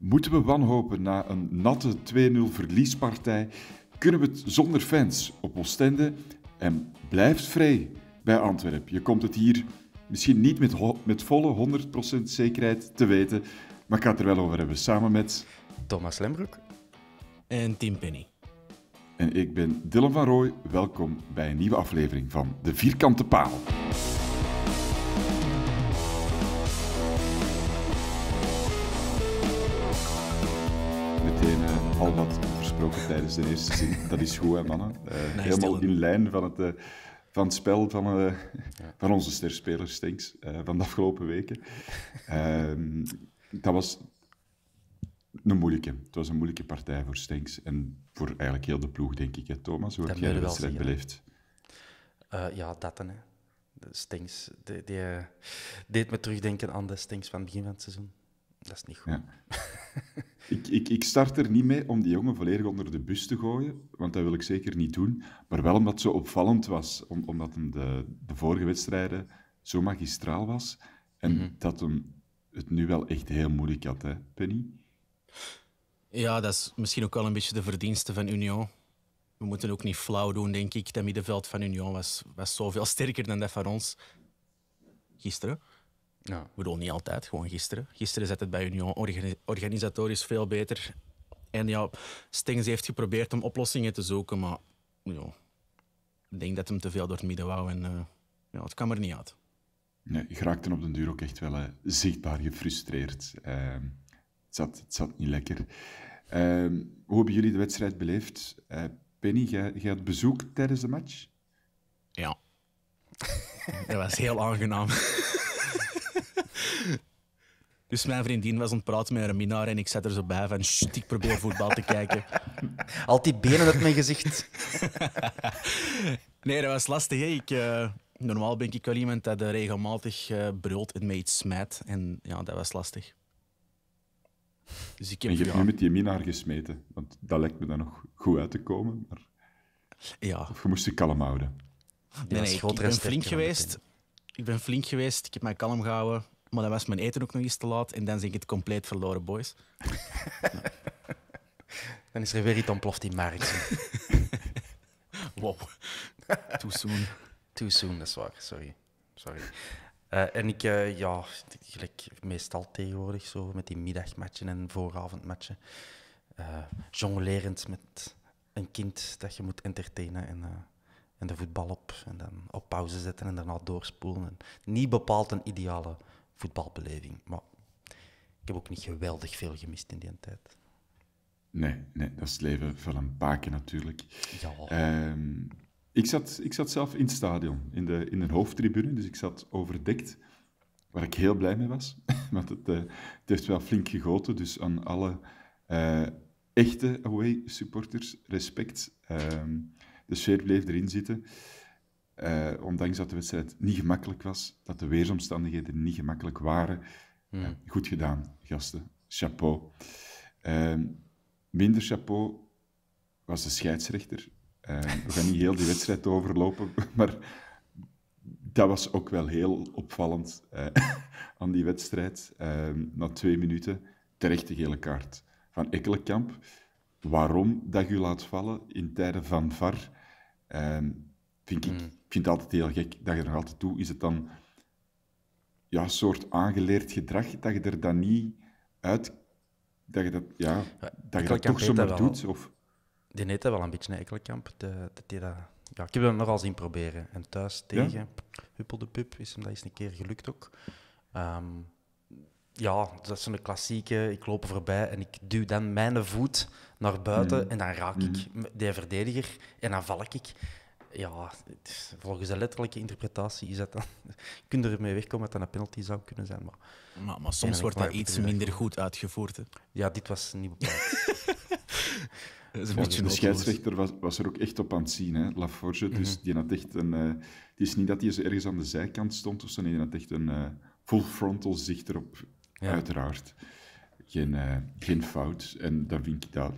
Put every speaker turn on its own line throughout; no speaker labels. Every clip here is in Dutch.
Moeten we wanhopen na een natte 2-0 verliespartij? Kunnen we het zonder fans op Oostende? En blijft vrij bij Antwerpen. Je komt het hier misschien niet met, met volle 100% zekerheid te weten, maar ik ga het er wel over hebben samen met... Thomas Lembroek.
En Tim Penny.
En ik ben Dylan van Rooij. Welkom bij een nieuwe aflevering van De Vierkante Paal. al wat versproken tijdens de eerste zin. Dat is goed, hè, mannen. Eh, helemaal in lijn van het, eh, van het spel van, eh, van onze sterspeler Stinks van de afgelopen weken. Ehm, dat was een moeilijke. Het was een moeilijke partij voor Stinks en voor eigenlijk heel de ploeg, denk ik. Hè, Thomas,
hoe dat heb jij de wedstrijd beleefd? ja, dat de Stinks, deed me terugdenken aan de Stinks van het begin van het seizoen. Dat is niet goed. Ja.
ik, ik, ik start er niet mee om die jongen volledig onder de bus te gooien, want dat wil ik zeker niet doen. Maar wel omdat het zo opvallend was, omdat hem de, de vorige wedstrijden zo magistraal was. En mhm. dat hem het nu wel echt heel moeilijk had, hè, Penny?
Ja, dat is misschien ook wel een beetje de verdienste van Union. We moeten ook niet flauw doen, denk ik. Dat middenveld van Union was, was zoveel sterker dan dat van ons gisteren. Ja. Ik bedoel, niet altijd, gewoon gisteren. Gisteren zat het bij Union organisatorisch veel beter. En ja, Stings heeft geprobeerd om oplossingen te zoeken, maar ja, ik denk dat hem te veel door het midden wou en eh, ja, het kan er niet uit.
Nee, ik raakte op den duur ook echt wel eh, zichtbaar gefrustreerd. Ehm, het, zat, het zat niet lekker. Ehm, hoe hebben jullie de wedstrijd beleefd? Eh, Penny, je jij had bezoek tijdens de match?
Ja. dat was heel aangenaam. Dus mijn vriendin was aan het praten met haar minnaar en ik zat er zo bij van, ik probeer voetbal te kijken. Al die benen uit mijn gezicht. nee, dat was lastig. Ik, eh, normaal ben ik wel iemand dat eh, regelmatig eh, brult en mee iets smijt. En ja, dat was lastig.
Dus ik heb, en je hebt ja, nu met die minnaar gesmeten, want dat lijkt me dan nog goed uit te komen. Maar... Ja. Of je moest je kalm houden.
Nee, nee, ik, ik ben flink geweest. Ik ben flink geweest, ik heb mij kalm gehouden. Maar dan was mijn eten ook nog eens te laat en dan zing ik het compleet verloren, boys. Dan is reverie dan ploft in Marx. wow.
Too soon. Too soon, dat is waar. Sorry. Sorry. Eh, en ik, eh, ja, gelijk meestal tegenwoordig zo met die middagmatchen en vooravondmatchen. Uh, jonglerend met een kind dat je moet entertainen en, en de voetbal op. En dan op pauze zetten en daarna doorspoelen. niet bepaald een ideale voetbalbeleving. Maar ik heb ook niet geweldig veel gemist in die tijd.
Nee, nee dat is het leven van een paken natuurlijk. Ehm, ik, zat, ik zat zelf in het stadion, in de, in de hoofdtribune, dus ik zat overdekt. Waar ik heel blij mee was, want het, eh, het heeft wel flink gegoten. Dus aan alle eh, echte away supporters, respect. Ehm, de sfeer bleef erin zitten. Eh, ondanks dat de wedstrijd niet gemakkelijk was, dat de weersomstandigheden niet gemakkelijk waren. Eh, hmm. goed gedaan, gasten. Chapeau. Eh, minder chapeau was de scheidsrechter. we gaan niet heel die wedstrijd overlopen, maar dat was ook wel heel opvallend aan die wedstrijd. na twee minuten de gele kaart van Ekkelenkamp. Waarom dat u laat vallen in tijden van VAR... Vind mm. ik, vind het altijd heel gek dat je er altijd toe... Is het dan ja, soort aangeleerd gedrag dat je er dan niet uit...
Dat je dat, ja, dat, je dat toch zomaar doet? Of... Die heet wel een beetje, een De, de, dat ja, ik heb hem nogal zien proberen. En thuis tegen Huppel de Pup is hem dat eens een keer gelukt ook. Ehm, ja, dat is een klassieke. Ik loop voorbij en ik duw dan mijn voet naar buiten mm. en dan raak ik mm-hmm. de verdediger en dan val ik ja, volgens de letterlijke interpretatie is dat dan. kun je ermee wegkomen dat dat een penalty zou kunnen zijn. Maar, maar, soms wordt dat iets minder goed uitgevoerd. Ja, dit was niet bepaald. de scheidsrechter
was, was, er ook echt op aan het zien, hè, Laforge. Dus mhm. die had echt een. Eh, het is niet dat hij ergens aan de zijkant stond of zo. Nee, die had echt een eh, full frontal zicht erop. Ja. Uiteraard. Geen, eh, geen fout. En dan vind ik dat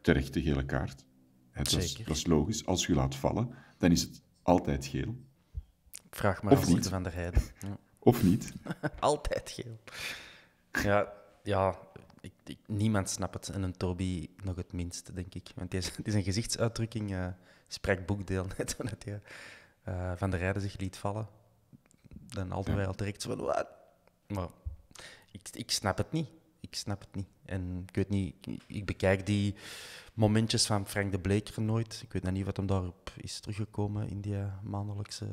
terecht de gele kaart. Het was, logisch. Als je laat vallen, dan is het altijd geel. Vraag maar of van de
rijden. Ja. Of niet? altijd geel. Ja, ja ik, niemand snapt het. En een Toby nog het minst, denk ik. Want is een gezichtsuitdrukking uh, eh, sprak boekdeel net. Eh, van hij van de rijden zich liet vallen. Dan altijd ja. wij direct zo van, wat? Maar ik, ik snap het niet ik snap het niet. En ik weet niet, ik bekijk die momentjes van Frank de Bleker nooit. Ik weet nog niet wat hem daarop is teruggekomen in die maandelijkse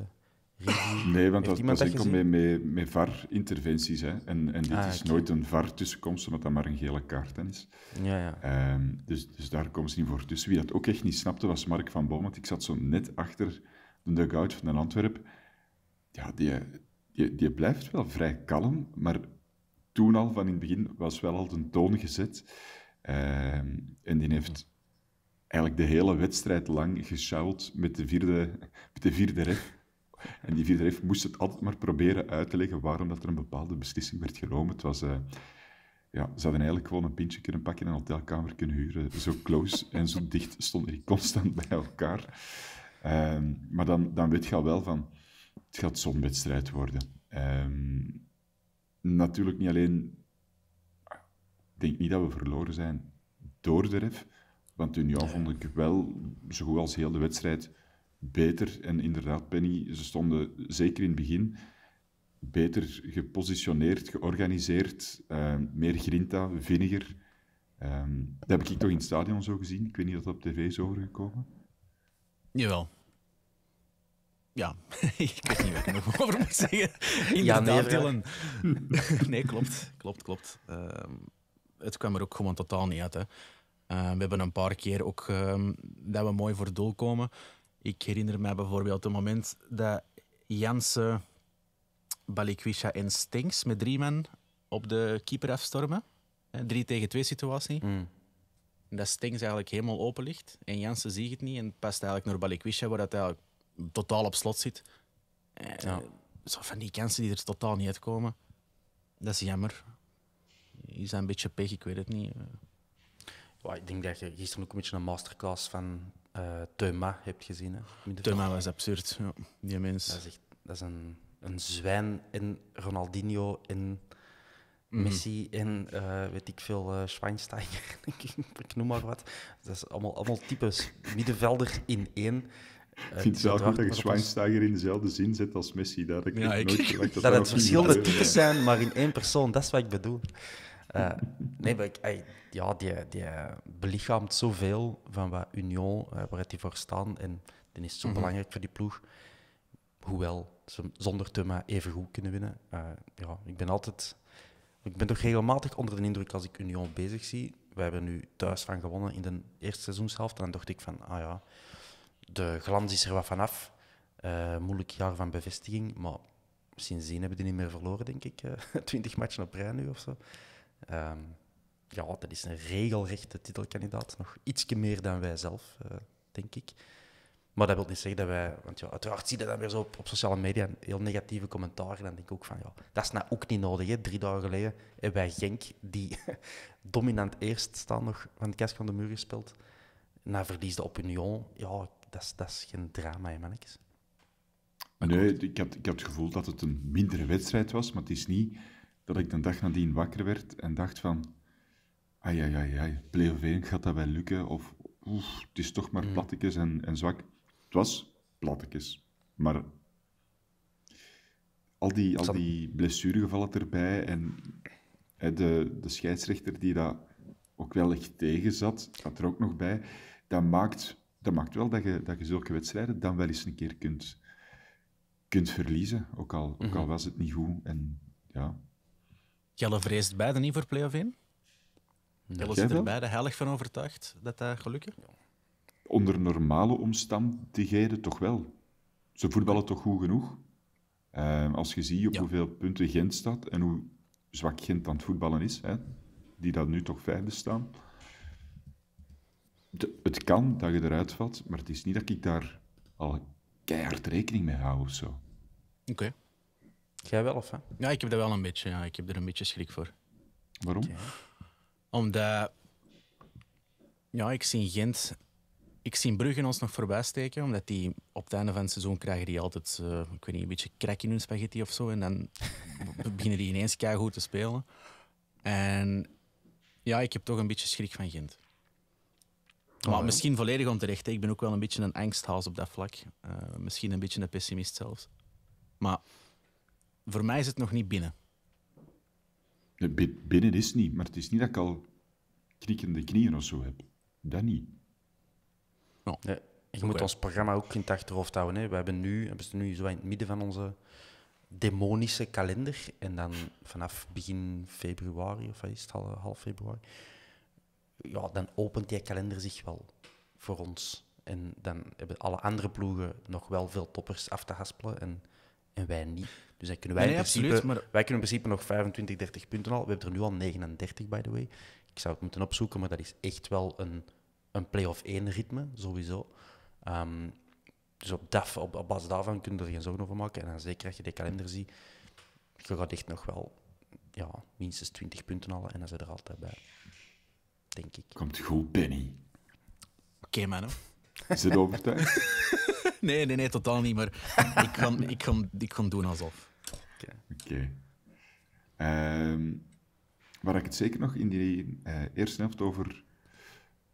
review. Nee, want dat, is met,
met, VAR-interventies. En, en dit ah, is nooit een VAR-tussenkomst, omdat dat maar een gele kaart is. Ja, ja. Ehm, dus, dus daar komen ze niet voor tussen. Wie dat ook echt niet snapte, was Mark van Boom. Want ik zat zo net achter de dugout van de Antwerp. Ja, die, die, die blijft wel vrij kalm, maar toen al, van in het begin, was wel al een toon gezet. Ehm, en die heeft mhm. eigenlijk de hele wedstrijd lang gesjouwd met de vierde, met de vierde ref. En die vierde ref moest het altijd maar proberen uit te leggen waarom dat er een bepaalde beslissing werd genomen. Het was, eh, ja, ze hadden eigenlijk gewoon een pintje kunnen pakken en een hotelkamer kunnen huren. Zo close en zo dicht stonden die constant bij elkaar. Ehm, maar dan, dan weet je al wel van, het gaat zo'n wedstrijd worden. Ehm, natuurlijk niet alleen... Ik denk niet dat we verloren zijn door de ref. Want jou vond ik wel zo goed als heel de wedstrijd beter. En inderdaad, Penny, ze stonden zeker in het begin beter gepositioneerd, georganiseerd, eh, meer grinta, vinniger. Ehm, dat heb ik toch in het stadion zo gezien. Ik weet niet of dat op tv is overgekomen.
Jawel, ja, ik weet niet wat ik nog over moet zeggen. Inderdaad, ja, nee, nee, klopt. Klopt, klopt. Ehm, het kwam er ook gewoon totaal niet uit. Hè. Ehm, we hebben een paar keer ook ehm, dat we mooi voor doel komen. Ik herinner mij bijvoorbeeld het moment dat Jansen, Balikwisha en Stinks met drie man op de keeper afstormen. Een drie tegen twee situatie. Mm. dat Stinks eigenlijk helemaal open ligt. En Jansen ziet het niet en past eigenlijk naar Balikwisha, waar dat eigenlijk totaal op slot zit. Eh, zo van die kansen die er totaal niet uitkomen. Dat is jammer. zijn een beetje pech, ik weet het niet.
ik denk dat je gisteren ook een beetje een masterclass van uh, eh, Teuma hebt gezien. Hè? Teuma was absurd, ja. die mens. Dat is, dat is een, een zwijn in Ronaldinho, in mhm. Messi, in eh, weet ik veel, uh, Schweinsteiger, ik noem maar wat. Dat is allemaal, allemaal types middenvelder in één ik vind het zelf goed dat je Schweinsteiger
in dezelfde zin zet als Messi. Dat ik nooit dat, dat het verschillende types
zijn, maar in één persoon. Dat is wat ik bedoel. Uh, nee, maar ja, die, die belichaamt zoveel van wat Union, uh, waar die voor staan. En dan is zo mhm. belangrijk voor die ploeg. Hoewel ze zonder Thuma even goed kunnen winnen. Eh, ja, ik ben altijd... Ik ben toch regelmatig onder de indruk als ik Union bezig zie. We hebben nu thuis van gewonnen in de eerste seizoenshelft. En dan dacht ik van, ah ja, de glans is er wat vanaf. Uh, eh, moeilijk jaar van bevestiging, maar sindsdien hebben die niet meer verloren, denk ik. Eh, twintig matchen op rij nu of zo. Ehm, ja, dat is een regelrechte titelkandidaat. Nog ietsje meer dan wij zelf, eh, denk ik. Maar dat wil niet zeggen dat wij... Want ja, uiteraard zie je dan weer zo op, sociale media heel negatieve commentaren. Dan denk ik ook van, ja, dat is nou ook niet nodig. Hè. Drie dagen geleden hebben wij Genk, die dominant eerst staan, nog van de kast van de muur gespeeld. Na verlies de Union. Ja, dat, is geen drama, hè,
Nee, ik had, ik had het gevoel dat het een mindere wedstrijd was, maar het is niet dat ik de dag nadien wakker werd en dacht van... Ai, ai, ai, ai, play gaat dat wel lukken? Of oef, het is toch maar mm. plattekes en, en zwak. Het was plattekes, maar... Al die, al die blessuregevallen erbij en de, de scheidsrechter die dat ook wel echt tegen zat, zat er ook nog bij. Dat maakt dat maakt wel dat je, dat je zulke wedstrijden dan wel eens een keer kunt, kunt verliezen. Ook al, ook al mhm. was het niet goed. En,
ja. Jelle vreest beide niet voor play-off 1? Jelle zit er beide heilig van overtuigd dat dat gelukkig?
Onder normale omstandigheden toch wel. Ze voetballen toch goed genoeg? Ehm, als je ziet op hoeveel punten Gent staat en hoe zwak Gent aan het voetballen is, hè, die dat nu toch vijfde staan het kan dat je eruit valt, maar het is niet dat ik daar al keihard rekening mee hou of zo.
Oké. Jij wel, of hè? Ja, ik heb dat wel een beetje. Ja. Ik heb er een beetje schrik voor. Waarom? Omdat... Ja, ik zie Gent... Ik zie Bruggen ons nog voorbij steken, omdat die op het einde van het seizoen krijgen die altijd, eh, ik weet niet, een beetje krek in hun spaghetti of zo. En dan beginnen die ineens keihard te spelen. En ja, ik heb toch een beetje schrik van Gent. Maar misschien volledig onterecht. Ik ben ook wel een beetje een angsthaas op dat vlak. Eh, misschien een beetje een pessimist zelfs. Maar voor mij is het nog niet binnen.
Binnen is niet, maar het is niet dat ik al knikkende knieën of zo heb. Dat niet.
Nou, je moet ons programma ook in het achterhoofd houden. Hè. We hebben nu, hebben ze nu zo in het midden van onze demonische kalender. En dan vanaf begin februari, of half februari, ja, dan opent die kalender zich wel voor ons. En dan hebben alle andere ploegen nog wel veel toppers af te haspelen en, en wij niet. Dus dan kunnen wij, in principe, wij kunnen in principe nog 25, 30 punten al. We hebben er nu al 39, by the way. Ik zou het moeten opzoeken, maar dat is echt wel een, een play-off 1 ritme, sowieso. Ehm, dus op, DAF, op, op basis daarvan kun je er geen zorgen over maken. En dan zeker als je die kalender ziet, je gaat echt nog wel ja, minstens 20 punten halen en dan zijn er altijd bij denk ik. Komt goed, Benny. Oké, man. Is het overtuigd?
nee, nee, nee, totaal niet. Maar ik ga ik ik doen alsof. Oké.
Okay. Ehm, waar ik het zeker nog in die eh, eerste helft over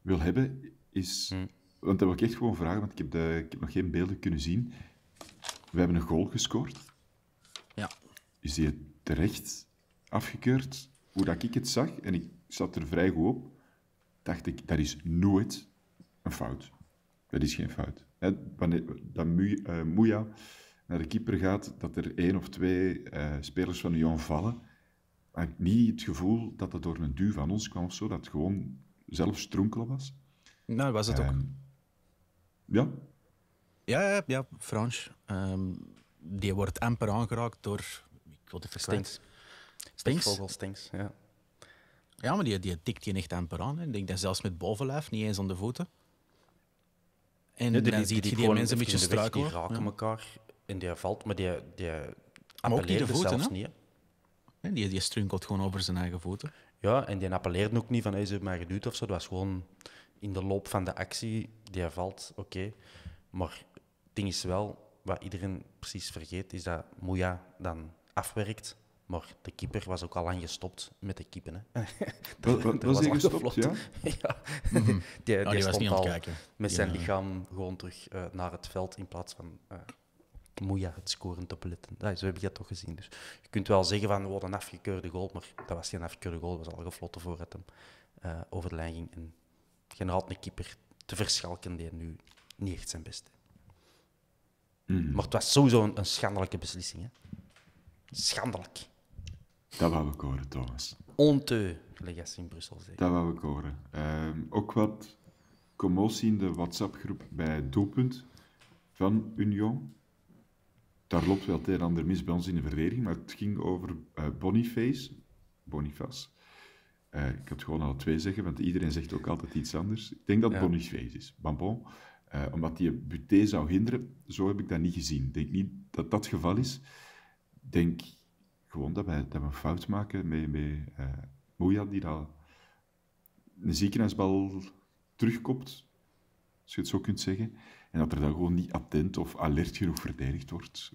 wil hebben, is... Hm. Want dat wil ik echt gewoon vragen, want ik heb, de, ik heb nog geen beelden kunnen zien. We hebben een goal gescoord. Ja. Is die terecht afgekeurd? Hoe dat ik het zag, en ik zat er vrij goed op, dacht ik, dat is nooit een fout. Dat is geen fout. wanneer dat Moeja eh, naar de keeper gaat, dat er één of twee eh, spelers van Lyon vallen, had ik niet het gevoel dat dat door een duw van ons kwam of zo, dat het gewoon zelf stronkelen was.
Nou, was het ook. Ehm, ja? Ja, ja, ja Frans. Ehm, die wordt amper aangeraakt door... Ik wil het Stinks. Stinks? Stinks, ja. Ja, maar die, die tikt je echt amper aan. Hè. Ik denk dat zelfs met bovenlijf, niet eens aan de voeten. En die, dan zie je die, mensen een beetje struikelen. Die raken elkaar en die valt, maar die, die appelleert zelfs
niet. Hè?
die, die strunkelt gewoon over zijn eigen voeten.
Ja, en die appelleert ook niet van, hey, ze hebben mij geduwd of zo. Dat was gewoon in de loop van de actie, die valt, oké. Maar het ding is wel, wat iedereen precies vergeet, is dat Moeja dan afwerkt maar de keeper was ook al lang gestopt met de keeperen. Hè. dat, was, was hij gestopt, ja? die, al met zijn lichaam gewoon terug eh, naar het veld in plaats van eh, moeia het scoren te beletten. Ja, zo heb je dat toch gezien. Dus je kunt wel zeggen van, wat een afgekeurde goal, maar dat was geen afgekeurde goal, dat was al gefloten voor het hem uh, eh, over de lijn ging. En had een keeper te verschalken die nu niet zijn beste. Mhm. Maar het was sowieso een, een schandelijke beslissing. Hè? Schandelijk. Dat wou ik horen, Thomas. Onteu, leggen in Brussel zeggen. Dat wou ik
horen. Ehm, ook wat commotie in de WhatsApp-groep bij Doelpunt van Union. Daar loopt wel het een en ander mis bij ons in de verdediging, maar het ging over uh, Boniface. Boniface. Eh, ik had gewoon al twee zeggen, want iedereen zegt ook altijd iets anders. Ik denk dat Boniface is. Bambon. Uh, eh, omdat die Buté zou hinderen, zo heb ik dat niet gezien. Ik denk niet dat dat het geval is. Ik denk gewoon dat we, dat we een fout maken met, met eh, Moeja die dat een ziekenhuisbal terugkopt, als je het zo kunt zeggen. En dat er dan gewoon niet attent of alert genoeg verdedigd wordt.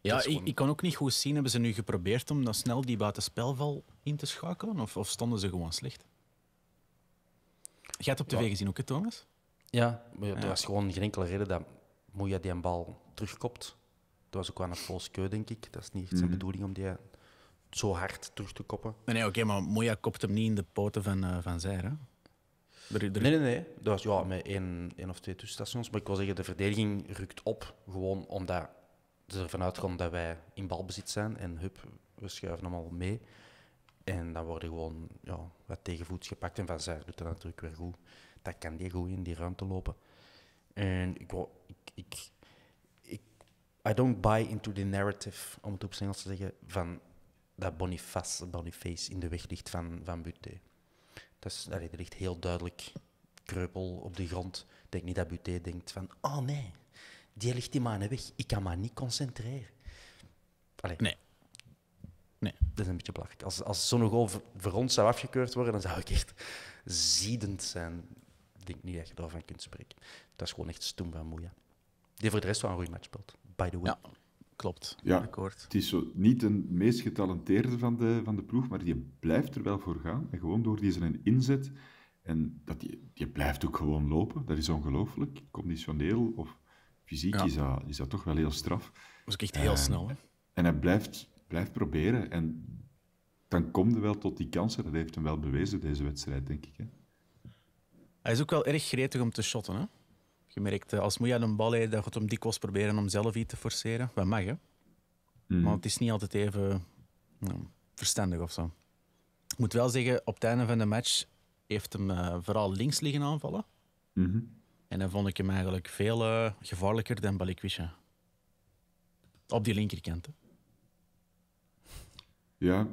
Ja, ik, ik, kan ook niet goed zien, hebben ze nu geprobeerd om dan snel die buitenspelval in te schakelen? Of, of stonden ze gewoon slecht? Jij hebt op de ja. gezien ook, hè, Thomas?
Ja, maar er was gewoon geen enkele reden dat Moeja die een bal terugkopt dat was ook wel een false keu, denk ik. Dat is niet echt zijn mhm. bedoeling om die zo hard terug te koppen.
Nee, oké, maar Moya kopt hem niet in de poten van, eh, van Zij, Nee, nee, nee. Dat was ja, met één,
of twee tussenstations. Maar ik wil zeggen, de verdediging rukt op gewoon omdat ze ervan uitgaan dat wij in balbezit zijn. En hup, we schuiven hem mee. En dan worden gewoon ja, wat tegenvoets gepakt. En Van Zij doet dat natuurlijk weer goed. Dat kan die goed in die ruimte lopen. En ik, ik, ik I don't buy into the narrative, om het op zijn Engels te zeggen, van dat Boniface, Boniface in de weg ligt van, van Buté. Dus, ligt heel duidelijk kreupel op de grond. Ik denk niet dat Buté denkt van, oh nee, die ligt in mijn weg, ik kan maar niet concentreren. Nee. Nee. Dat is een beetje belachelijk. Als, als zo'n goal voor, ons zou afgekeurd worden, dan zou ik echt ziedend zijn. Ik denk niet dat je daarvan kunt spreken. Dat is gewoon echt stoem van moeia. Die voor de rest wel een goede match speelt. Ja,
klopt. Ja, Het is zo, niet de meest getalenteerde van de, van de ploeg, maar die blijft er wel voor gaan. En gewoon door die zijn inzet. En dat die, die blijft ook gewoon lopen. Dat is ongelooflijk. Conditioneel of fysiek is, dat, is dat toch wel heel straf. Dat was ook echt heel en, snel, hè? En hij blijft, blijft proberen. En dan komt hij wel tot die kansen.
Dat heeft hem wel bewezen, deze wedstrijd, denk ik. Hè? Hij is ook wel erg gretig om te shotten, hè? Je merkt, eh, als moet aan een bal heeft, dan gaat die kost proberen om zelf iets te forceren. Wat mag, hè? Hmm. Maar het is niet altijd even nou, verstandig of zo. Ik moet wel zeggen, op het einde van de match heeft hem eh, vooral links liggen aanvallen. Mhm. En dan vond ik hem eigenlijk veel eh, gevaarlijker dan Balikwisha. Op die linkerkant. Hè?
Ja,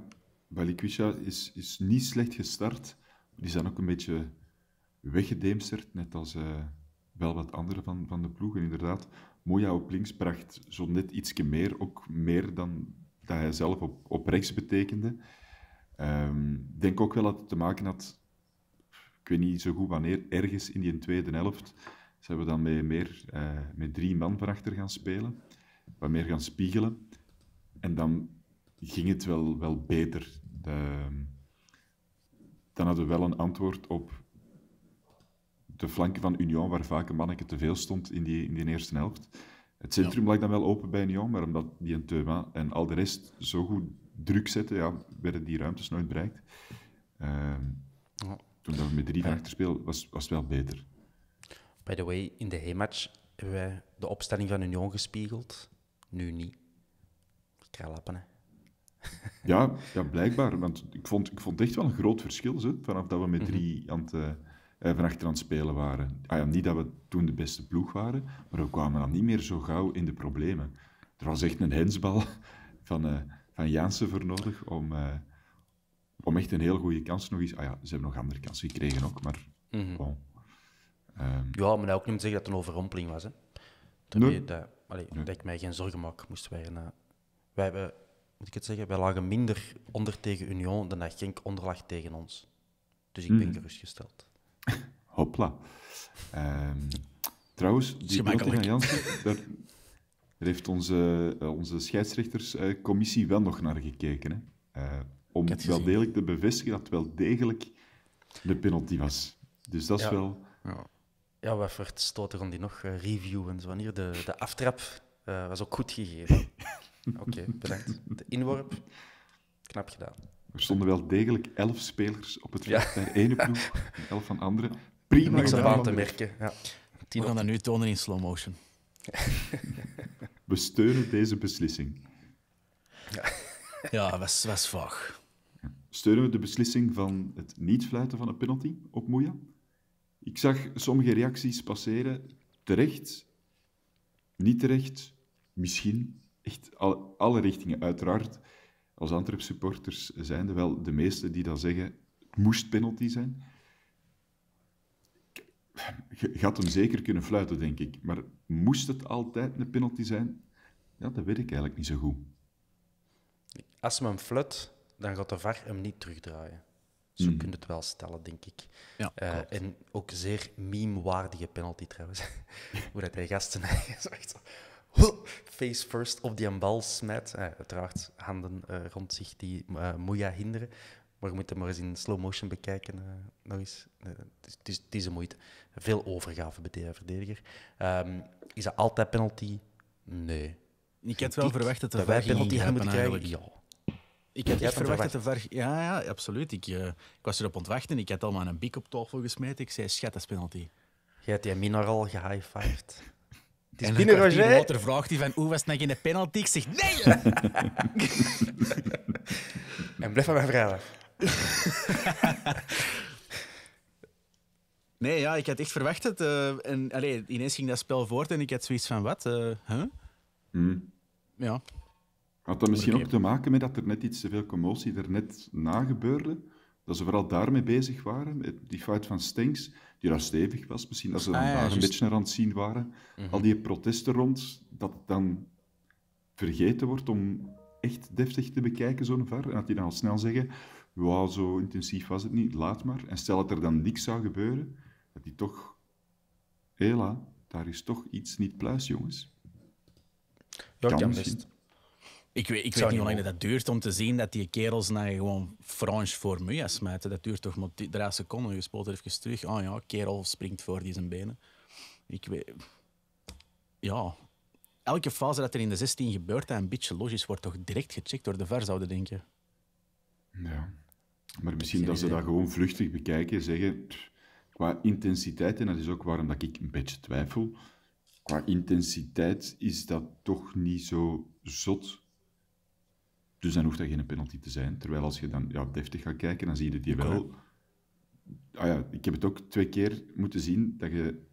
Balikwisha is, is niet slecht gestart. Die zijn ook een beetje weggedemsterd, net als wel wat andere van, van de ploeg. En inderdaad, Moja op links bracht zo net ietsje meer, ook meer dan dat hij zelf op, op rechts betekende. Ik ehm, denk ook wel dat het te maken had, ik weet niet zo goed wanneer, ergens in die tweede helft zijn we dan met, meer, eh, met drie man van achter gaan spelen, wat meer gaan spiegelen. En dan ging het wel, wel beter. De, dan hadden we wel een antwoord op de flanken van Union, waar vaak een manneke te veel stond in die, in die eerste helft. Het centrum lag dan wel open bij Union, maar omdat die en Teuma en al de rest zo goed druk zetten, ja, werden die ruimtes nooit bereikt.
Ehm, ja. Toen we met
drie van achter speelden, was, was wel
beter. By the way, in de match hebben we de opstelling van Union gespiegeld. Nu niet. Ik ga lappen, hè.
Ja, ja, blijkbaar. Want ik vond, ik vond echt wel een groot verschil, zo, vanaf dat we met mhm. drie aan het... Eh, eh, van achter aan het spelen waren. Ah ja, niet dat we toen de beste ploeg waren, maar we kwamen dan niet meer zo gauw in de problemen. Er was echt een hensbal van, uh, van Jansen voor nodig om, eh, om echt een heel goede kans nog eens... Ah ja, ze hebben nog andere kansen gekregen ook, maar...
Mm -hmm. ja, maar nou ook niet zeggen dat het een overrompeling was. Hè? Nee. Dat, dat ik mij geen zorgen maak, moesten wij... wij hebben, moet ik het zeggen, wij lagen minder onder tegen Union dan dat Genk onderlag tegen ons. Dus ik ben mhm. gerustgesteld. Hopla. Ehm,
trouwens, die Martina Jansen, daar, daar, heeft onze, eh, onze scheidsrechterscommissie wel nog naar gekeken. Hè? Uh, om wel degelijk te bevestigen dat het wel degelijk de penalty was. Dus dat is ja. wel... Ja.
Ja, er om die nog eh, reviewen. wanneer de, de aftrap was ook goed gegeven. Oké, bedankt. De inworp, knap gedaan.
Er stonden wel degelijk elf spelers op het veld bij ene ploeg, elf van andere. Prima Niks aan te merken.
Ja. van gaan dat nu tonen in slow motion.
We steunen deze beslissing.
Ja, was, was vaag.
Steunen we de beslissing van het niet fluiten van een penalty op Moeja? Ik zag sommige reacties passeren. Terecht, niet terecht, misschien. Echt alle, alle richtingen, uiteraard als Antwerp-supporters zijn er wel de meeste die dan zeggen, het moest penalty zijn. Je gaat hem zeker kunnen fluiten, denk ik. Maar moest het altijd een penalty zijn? Ja, dat weet ik eigenlijk niet zo goed.
Als men fluit, dan gaat de VAR hem niet terugdraaien. Zo mm. kun het wel stellen, denk ik. Ja, eh, en ook zeer meme-waardige penalty trouwens. Hoe dat hij gasten... face first op die bal smijt. Eh, uiteraard handen eh, rond zich die uh, eh, moeia hinderen. Maar je moet hem maar eens in slow motion bekijken. nog eens. het, is, een moeite. Veel overgave bij de verdediger. Ehm, is dat altijd penalty? Nee. Ik had wel verwacht dat de penalty gaan moeten krijgen. Ja.
Ik had echt verwacht, dat de Ja, ja absoluut. Ik, uh, ik was erop ontwachten. Ik had allemaal een bik op tafel gesmeten. Ik zei, schat, dat is penalty. Jij hebt die minor al gehighfived. Het is binnen Roger. vraagt hij van, hoe was het in de penalty? Ik zeg, nee! en blijf van mijn vrijdag. nee, ja, ik had echt verwacht het. Eh, en ineens ging dat spel voort en ik had zoiets van, wat? Eh, hmm. Ja.
Had dat misschien ook te maken met dat er net iets te veel commotie er net na gebeurde? Dat ze vooral daarmee bezig waren, die fout van Stinks die daar stevig was misschien, als ze ah, daar een beetje naar aan het zien waren. Mhm. Al die protesten rond, dat het dan vergeten wordt om echt deftig te bekijken, zo'n ver En dat die dan al snel zeggen, wauw, zo intensief was het niet, laat maar. En stel dat er dan niks zou gebeuren, dat die toch... Hela, daar is toch iets niet pluis, jongens. Ja, kan, best.
Ik weet, ik weet niet hoe lang dat duurt om te zien dat die kerels naar gewoon frans voor smijten. Dat duurt toch maar 30 seconden. Je spoelt er even terug. oh ja, kerel springt voor die zijn benen. Ik weet... Ja. Elke fase dat er in de 16 gebeurt dat een beetje logisch wordt toch direct gecheckt door de VAR, zouden denken.
Ja. Maar misschien dat ze dat gewoon vluchtig bekijken. Zeggen, qua intensiteit, en dat is ook waarom dat ik een beetje twijfel... Qua intensiteit is dat toch niet zo zot dus dan hoeft dat geen penalty te zijn. Terwijl als je dan ja, deftig gaat kijken, dan zie je die wel. Ah ja, ik heb het ook twee keer moeten zien dat je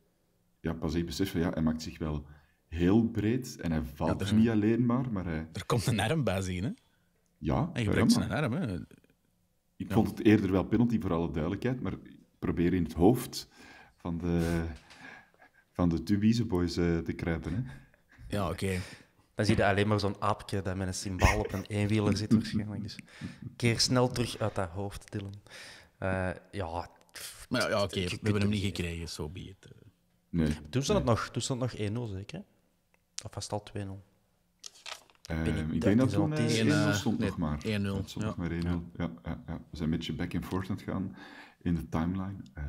ja, pas even beseft van ja, hij maakt zich wel heel breed en hij valt ja, niet alleen maar, maar Er
komt een arm bij zien, hè?
Ja. Hij gebruikt zijn
arm, hè? Ik vond het
eerder wel penalty, voor alle duidelijkheid, maar ik probeer in het hoofd van de, van de Tubize boys eh, te kruipen, hè?
Ja, oké. Dan zie je alleen maar zo'n aapje dat met een symbool op een eenwieler zit waarschijnlijk. Dus keer snel terug uit dat hoofd, Dylan.
Eh, ja... oké, we hebben hem niet gekregen, zo so be it. Eh.
Toen stond het nog 1-0 zeker? Of was het al 2-0? ik, eh, denk dat toen 1-0 stond nog maar.
1-0. stond maar 1-0. We zijn een beetje back and forth aan het gaan in de timeline. Ehm,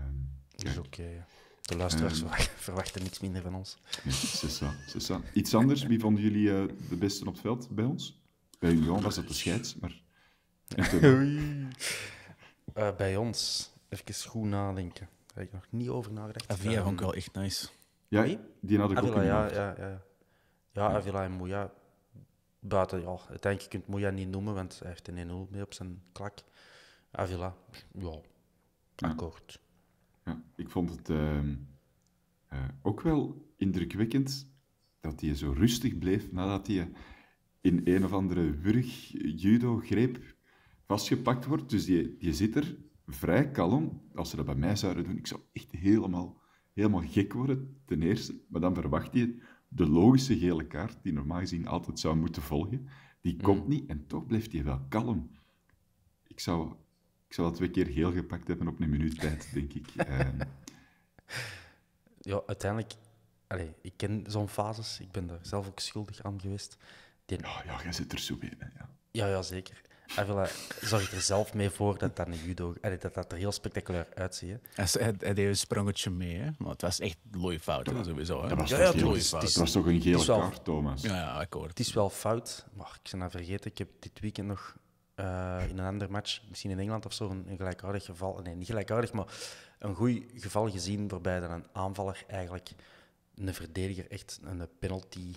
dat is oké, ja de luisteraars ehm. verwachten niks minder van ons. C'est ça, Iets anders, wie vonden jullie uh, de beste op het veld bij ons? Bij Union was dat de scheids, maar... uh,
bij ons, even goed nadenken. Daar heb ik nog niet over nagedacht. Avila ehm, vond ik wel echt nice. Ja, die had ik Avila, ook ja, ja, ja, ja. Avila en Moeja. Buiten, ja, uiteindelijk kunt Moeja niet noemen, want hij heeft een 1-0 mee op zijn klak. Avila, ja, akkoord. Ja, ik vond het ehm,
eh, ook wel indrukwekkend dat hij zo rustig bleef nadat hij in een of andere wurg judo-greep vastgepakt wordt. Dus je, je zit er vrij kalm. Als ze dat bij mij zouden doen, ik zou echt helemaal, helemaal gek worden, ten eerste. Maar dan verwacht je de logische gele kaart, die normaal gezien altijd zou moeten volgen, die komt mm. niet en toch blijft hij wel kalm. Ik zou ik zou het twee keer heel gepakt hebben op een minuut tijd, denk ik. Ehm,
ja, uiteindelijk... Allez, ik ken zo'n fases. Ik ben daar zelf ook schuldig aan geweest. Ja, ja,
jij zit er zo in. Ja.
ja, ja, zeker. Ah, zorg je er zelf mee voor dat dat, een judo, dat, dat er heel spectaculair uitziet.
Hij, hij, deed een sprongetje mee, maar het was echt looie fout sowieso. Dat was, ja, ja, fout. Het was toch een gele kaart, Thomas? Ja, ja, akkoord. Het is wel fout,
maar ik ben nou vergeten. Ik heb dit weekend nog eh, in een ander match, misschien in Engeland of zo, een, een gelijkaardig geval. Nee, niet gelijkaardig, maar een goed geval gezien waarbij dan een aanvaller eigenlijk een verdediger echt een penalty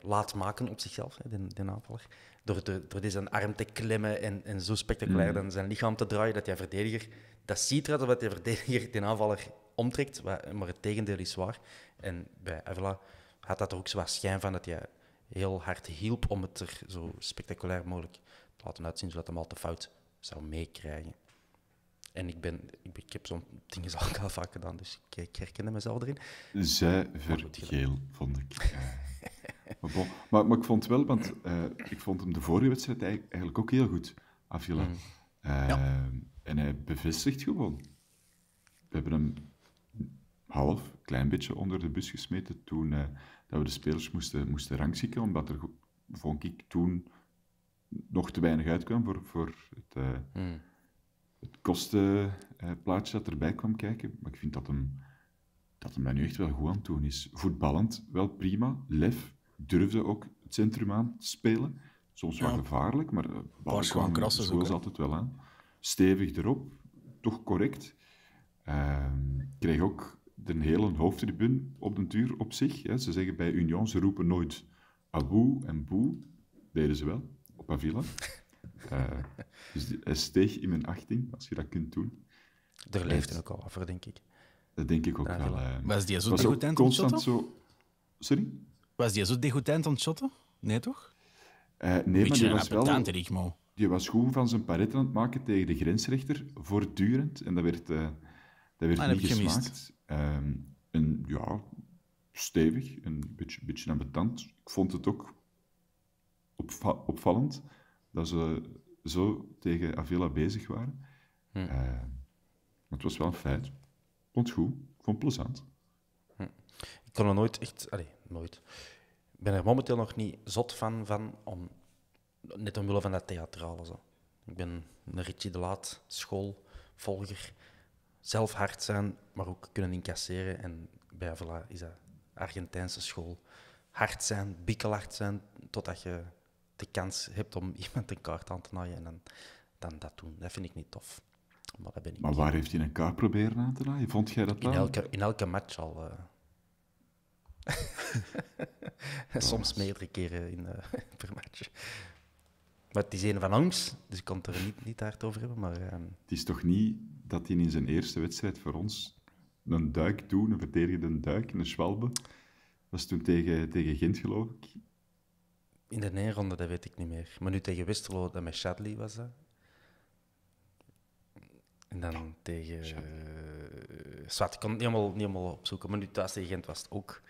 laat maken op zichzelf, hè, aanvaller. Door, de, door deze arm te klemmen en, en zo spectaculair hmm. dan zijn lichaam te draaien, dat die verdediger, dat ziet eruit dat die verdediger de aanvaller omtrekt, maar het tegendeel is waar. En bij Avila had dat er ook zo'n schijn van dat hij heel hard hielp om het er zo spectaculair mogelijk laten uitzien, zodat hem al te fout zou meekrijgen. En ik, ben, ik, heb zo'n dingen al ook vaak gedaan, dus ik, ik herkende mezelf erin.
Zij geel vond ik. Eh. maar, maar, ik vond wel, want eh, ik vond hem de vorige wedstrijd eigenlijk ook heel goed, Avila. Mm. Eh, en hij bevestigt gewoon. We hebben hem half, klein beetje onder de bus gesmeten toen dat we de spelers moesten, moesten rangschikken, omdat er, vond ik, toen nog te weinig uitkwam voor, voor het, uh, eh, hmm. kostenplaatje dat erbij kwam kijken. Maar ik vind dat hem, dat hem nu echt wel goed aan toe is. Voetballend wel prima. Lef durfde ook het centrum aan spelen. Soms wel gevaarlijk, maar de was kwam krassen, altijd wel aan. Stevig erop, toch correct. Uh, kreeg ook een hele hoofdtribune op de duur op zich. Ze zeggen bij Union, ze roepen nooit aboe en boe. Deden ze wel op een villa. Eh, dus hij steeg in mijn achting, als je dat kunt doen. Daar leeft ook al over, denk ik. Dat denk ik ook wel. Eh. was die zo was zo... Sorry?
Was die zo degoutant shotten?
Nee, toch? Uh, nee, Beetje maar die was wel... Rigmo. Die was goed van zijn paret aan het maken tegen de grensrechter, voortdurend. En dat werd, dat werd ah, niet gesmaakt. Um, en ja, stevig, een beetje, beetje ambetant. Ik vond het ook opvallend dat ze zo tegen Avila bezig waren. Hm. Eh, het was wel een feit. Ik vond goed. vond het plezant. Hm.
Ik kon er nooit echt... Allee, nooit. Ik ben er momenteel nog niet zot van, van om, net omwille van dat theatrale. Zo. Ik ben een ritje de Laat schoolvolger. Zelf hard zijn, maar ook kunnen incasseren. En bij Avila is dat Argentijnse school. Hard zijn, bikkelhard zijn, totdat je de kans hebt om iemand een kaart aan te naaien en dan, dan dat doen. Dat vind ik niet tof. Maar, dat ben maar waar heeft hij
een kaart proberen aan te naaien? Vond jij dat in elke,
in elke match al. Eh. Soms meerdere keren in, eh, per match. Maar het is een van angst, dus ik kan het er niet, niet hard over hebben. Maar, ehm, Het is toch
niet dat hij in zijn eerste wedstrijd voor ons een duik doet, een verdedigende duik, een schwalbe. Dat was toen tegen, tegen Gent, geloof ik.
In de Neerronde dat weet ik niet meer. Maar nu tegen Westerlo, dat met Shadley was dat. En dan tegen... Uh, ik kon het niet helemaal, niet helemaal opzoeken. Maar nu thuis tegen Gent was het ook.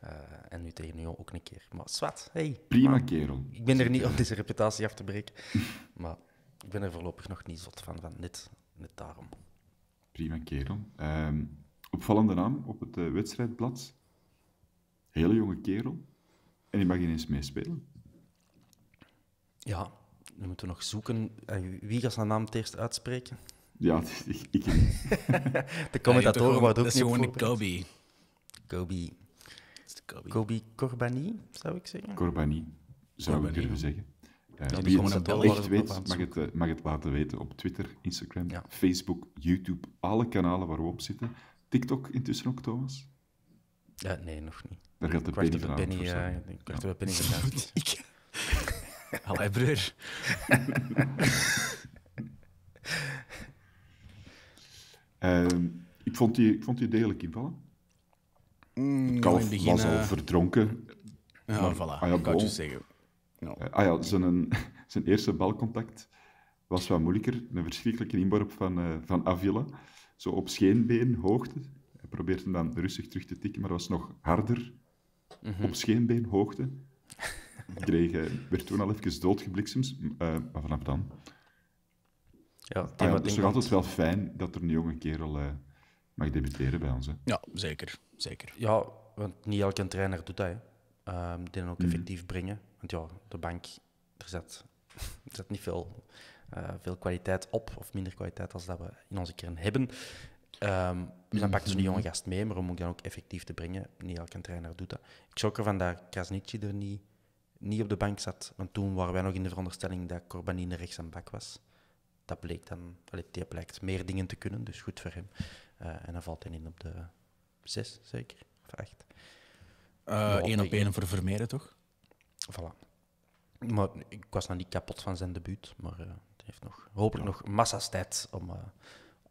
Eh, en nu tegen Lyon ook een keer. Maar Swat hey. Prima kerel. Ik ben er niet om deze reputatie af te breken. maar ik ben er voorlopig nog niet zot van, van net, net daarom.
Prima kerel. Um, opvallende naam op het eh, wedstrijdblad. Hele jonge kerel. En die mag ineens meespelen.
Ja, we moeten nog zoeken. Wie gaat zijn naam het eerst uitspreken? Ja, ik. ik. de commentatoren wordt ook niet Dat is gewoon Kobe. Kobe. Kobe. Corbani, zou ik zeggen. Corbani, zou Corbani. ik durven zeggen.
Uh, eh, je wie het echt weet, mag het, eh, mag het laten weten op Twitter, Instagram, Facebook, YouTube, alle kanalen waar we op zitten. TikTok intussen ook, Thomas?
Ja, nee, nog niet. Daar gaat de eh, penny vanavond voor zijn. Ik dacht dat Penny
Allee, broer.
Ehm, ik, vond die, ik vond die degelijk invallen. Mm, ik was al eh, verdronken. Ja, maar, voilà, ah, ja, zeggen. Eh, ah zijn, zijn eerste balcontact was wat moeilijker. Een verschrikkelijke inborp van, uh, van Avila. Zo op scheenbeen, hoogte. Hij probeert hem dan rustig terug te tikken, maar was nog harder mhm. op scheenbeen, hoogte. Ik eh, werd toen al even doodgebliksemd, eh, maar vanaf dan... Ja, het is ah, is dus altijd wel fijn dat er een jonge kerel uh, mag debuteren bij ons. Hè?
Ja, zeker, zeker. Ja,
want niet elke trainer doet dat. Hè. Ehm, die dan ook mhm. effectief brengen. Want ja, de bank, er zat, er zat niet veel, veel kwaliteit op, of minder kwaliteit als dat we in onze kern hebben. Um, dus dan pakt een jonge mhm. gast mee, maar om ook dan ook effectief te brengen, niet elke trainer doet dat. Ik schrok er dat Krasnitschi er niet niet op de bank zat. Want toen waren wij nog in de veronderstelling dat Corbanine rechts aan bak was. Dat bleek dan, die blijkt meer dingen te kunnen, dus goed voor hem. Eh, en dan valt hij in op de zes, zeker? Of acht? Eén eh, op één voor Vermeeren, toch? Voilà. Maar ik was nog niet kapot van zijn debuut, maar uh, het heeft nog, hopelijk nog massa's tijd om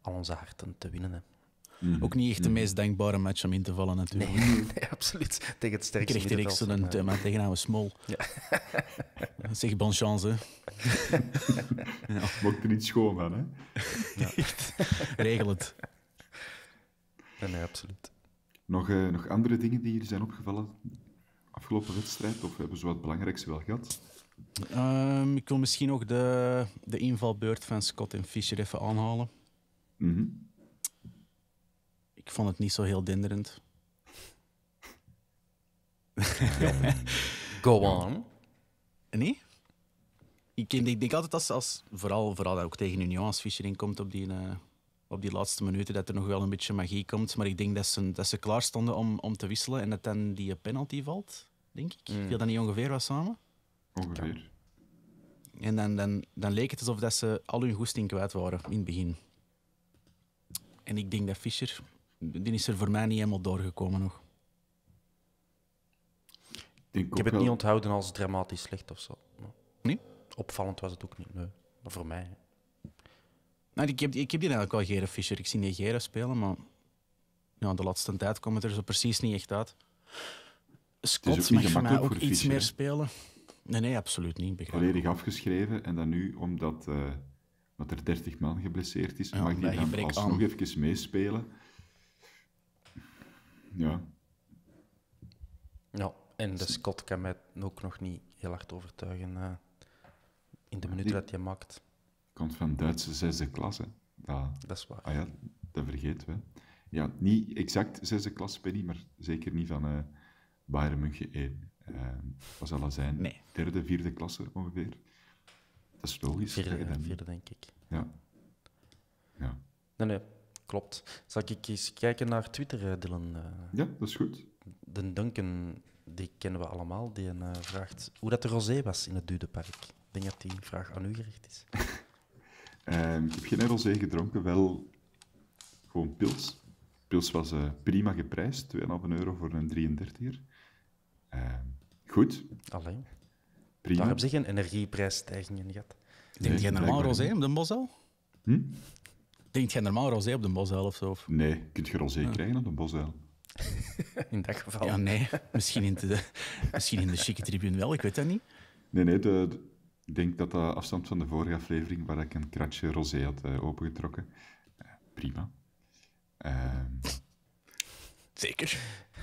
al onze harten te winnen. Mhm. Ook niet echt de mhm. meest dankbare match om in te vallen, natuurlijk. Nee, absoluut. Tegen het sterkste Kreeg direct een ja. maar tegen een smol. Ja. zeg, bon chance, hè.
ja. Mocht er niet schoon van, hè. Ja. Regel het. Nee, absoluut. Nog, eh, nog andere
dingen die jullie zijn opgevallen afgelopen wedstrijd? Of hebben ze wat belangrijks wel gehad? Ehm, ik wil misschien nog de, de invalbeurt van Scott en Fischer even aanhalen. Mm ik vond het niet zo heel dinderend. Go on. Nee? Ik, denk altijd als, als vooral, vooral dat ook tegen Union Fischer komt op die, eh, op die laatste minuten, dat er nog wel een beetje magie komt. Maar ik denk dat ze, dat ze klaar stonden om, om te wisselen en dat dan die penalty valt, denk ik. Mm. Viel dat niet ongeveer wat samen? Ongeveer. En dan, dan, dan leek het alsof dat ze al hun goesting kwijt waren in het begin. En ik denk dat Fischer die is er voor mij niet helemaal doorgekomen nog.
Ik, heb het niet onthouden als dramatisch slecht of zo.
Nee? Opvallend was het ook niet, Maar voor mij. Nou, ik, heb, ik heb die eigenlijk wel Gera Fischer. Ik zie die Gera spelen, maar ja, de laatste tijd komt het er zo precies niet echt uit. Scott mag voor mij ook iets meer spelen. Nee, nee, absoluut niet.
Begrijp. Volledig afgeschreven en dan nu, omdat uh, er 30 man geblesseerd is, mag hij dan alsnog even
meespelen. Ja. Ja, en de Scott kan mij ook nog niet heel hard overtuigen uh, in de minuten dat hij maakt.
Komt van Duitse zesde klasse. Dat, dat is waar. Ah ja, dat vergeten we. Ja, niet exact zesde klasse, Penny, maar zeker niet van uh, Bayern München 1. Uh, ehm, zal dat zijn? Nee. Derde, vierde klasse ongeveer. Dat is logisch. Vierde, vierde denk ik. Ja.
ja. Nee, nee. Klopt. Zal ik eens kijken naar Twitter, eh, Dylan? Eh, ja, dat is goed. De Duncan, die kennen we allemaal, die eh, vraagt hoe dat de rosé was in het Dudepark. Ik denk dat die vraag aan u gericht is.
Ehm, ik heb geen rosé gedronken, wel gewoon pils. Pils was prima geprijsd, 2,5 euro voor een
33er. Ehm, goed. Alleen. Prima. Daar hebben ze geen
energieprijsstijgingen gehad. Denk je jij normaal rosé in de Mosel? Hm? Denkt jij normaal rosé op de Bosuil of zo? Nee, kun je rosé ah. krijgen op de Bosuil? in dat geval. Ja, nee. Misschien in de, misschien in de chique tribune wel, ik weet dat niet. Nee, nee.
ik denk dat dat afstand van de vorige aflevering, waar ik een kratje rosé had eh, opengetrokken. Eh, prima. Ehm. Zeker.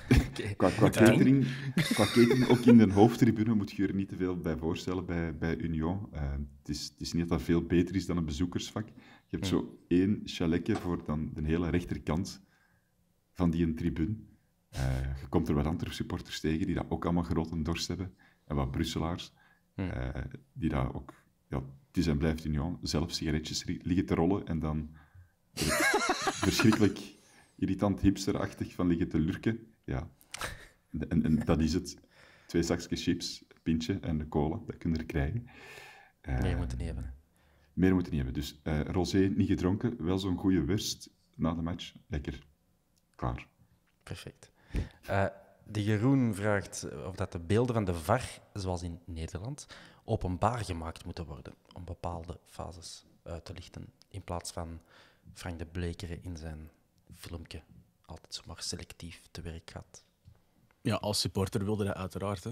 qua, qua, catering, qua catering, ook in de hoofdtribune, moet je er niet te veel bij voorstellen bij, bij Union. Ehm, het, is, het is niet dat dat veel beter is dan een bezoekersvak, je hebt zo één chaletje voor dan de hele rechterkant van die een tribune. Eh, je komt er wat andere supporters tegen die dat ook allemaal groot dorst hebben. En wat Brusselaars, eh, die daar ook... Ja, het zijn blijft blijft jong Zelf sigaretjes liggen te rollen en dan... verschrikkelijk irritant hipsterachtig van liggen te lurken. Ja. En, en dat is het. Twee zakjes chips, pintje en de kolen. dat kun je er krijgen. Uh, nee, je eh, moet het niet hebben. Meer moeten niet hebben. Dus uh, rosé niet gedronken, wel zo'n goede worst na de match. Lekker. Klaar. Perfect.
Eh, de Jeroen vraagt of dat de beelden van de VAR, zoals in Nederland, openbaar gemaakt moeten worden om bepaalde fases uit eh, te lichten. In plaats van
Frank de Blekeren in zijn filmpje altijd zomaar selectief te werk gaat. Ja, als supporter wilde dat uiteraard. Hè.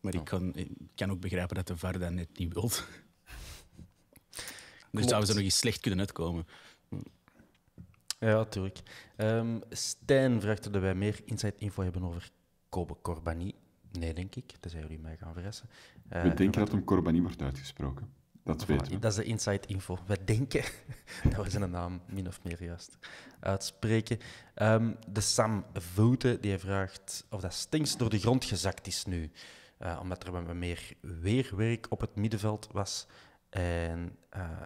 Maar ik, kan, ik kan ook begrijpen dat de VAR dat net niet wilt. Dus zouden ze nog eens slecht kunnen uitkomen.
Ja, natuurlijk Um, ehm, Stijn vraagt dat wij meer inside info hebben over Kobe Corbani. Nee, denk ik. zijn jullie mij gaan verrassen. Uh, eh, we denken dat hem Corbani wordt uitgesproken. Dat weten voilà, we. Dat is de inside info. we denken dat we zijn naam min of meer juist uitspreken. Ehm, de Sam Voeten die vraagt of dat Stinks door de grond gezakt is nu. Eh, omdat er meer weerwerk op het middenveld was. En eh,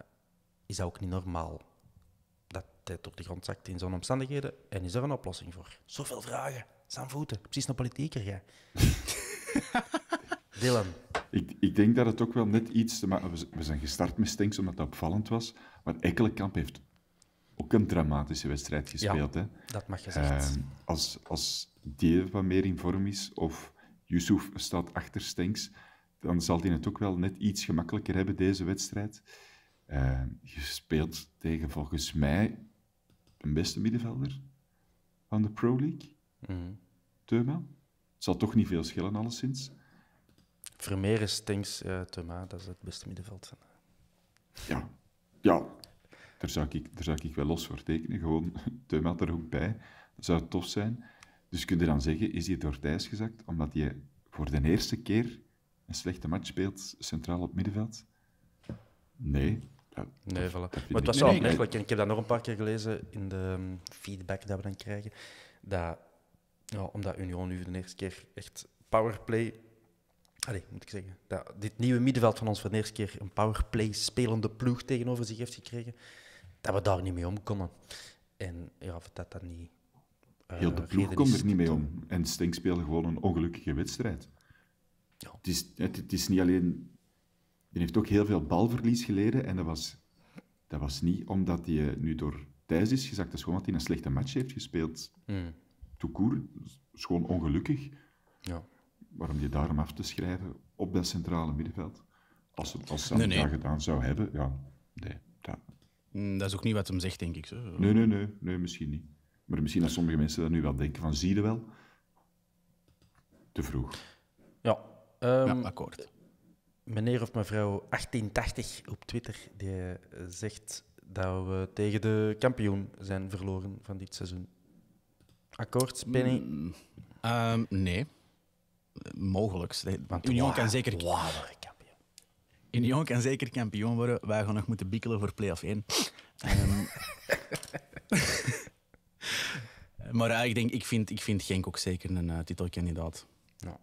is dat ook niet normaal. Dat het op de grond zakt in zo'n omstandigheden. En is er een oplossing voor? Zoveel vragen. Zijn voeten. Precies naar politieker, jij. Dylan.
Ik, ik, denk dat het ook wel net iets... Maar we, we zijn gestart met Stenks omdat dat opvallend was. Maar Ekkelenkamp heeft ook een dramatische wedstrijd gespeeld. Ja, hè? dat mag gezegd. Um, ehm, als, als wat meer in vorm is, of Yusuf staat achter Stenks, dan zal hij het ook wel net iets gemakkelijker hebben, deze wedstrijd. Ehm, je speelt tegen volgens mij een beste middenvelder van de Pro League, mm
Het zal toch niet veel schillen, alleszins. Vermeer is Stinks, uh, eh, Teuma, dat is het beste middenveld
eh. Ja, ja. Daar zou, ik, daar zou ik wel los voor tekenen. Gewoon Teuma er ook bij. Dat zou tof zijn. Dus kun je dan zeggen, is hij door Thijs gezakt omdat hij voor de eerste keer een slechte match speelt centraal op middenveld? Nee. Ja, nee, voilà. Maar het was wel nee, opmerkelijk.
Nee. Ik heb dat nog een paar keer gelezen in de mm, feedback dat we dan krijgen. Dat, ja, omdat Union nu voor de eerste keer echt powerplay... Allee, moet ik zeggen. Dat dit nieuwe middenveld van ons voor de eerste keer een powerplay spelende ploeg tegenover zich heeft gekregen. Dat we daar niet mee om konden. En ja, of dat dat niet... Eh, Heel de ploeg komt er niet mee om.
En Stink speelde gewoon een ongelukkige wedstrijd. Ja. Het, is, het is niet alleen hij heeft ook heel veel balverlies geleden. En dat was, dat was niet omdat hij eh, nu door Thijs is gezakt. Dat is gewoon dat hij een slechte match heeft gespeeld. Mm. Toekoer. is gewoon ongelukkig. Ja. Waarom je daarom af te schrijven op dat centrale middenveld? Als het als nee, gedaan zou hebben, ja, nee. Dat... Hmm, dat is ook niet wat hem zegt, denk ik. Zo. Nee, nee, nee, nee, misschien niet. Maar misschien dat sommige mensen dat nu wel denken van, zie je wel,
te vroeg. Ja, ehm, ja akkoord meneer of mevrouw 1880 op Twitter die eh, zegt dat we tegen de kampioen zijn verloren van dit seizoen. Akkoord, mm, Penny?
Ehm, nee. Mogelijk. Want Union kan zeker... kampioen. Union kan zeker kampioen worden. Wij gaan nog moeten bikkelen voor play-off 1. Ehm, maar ik denk, ik vind, ik vind Genk ook zeker een eh, titelkandidaat. Ja.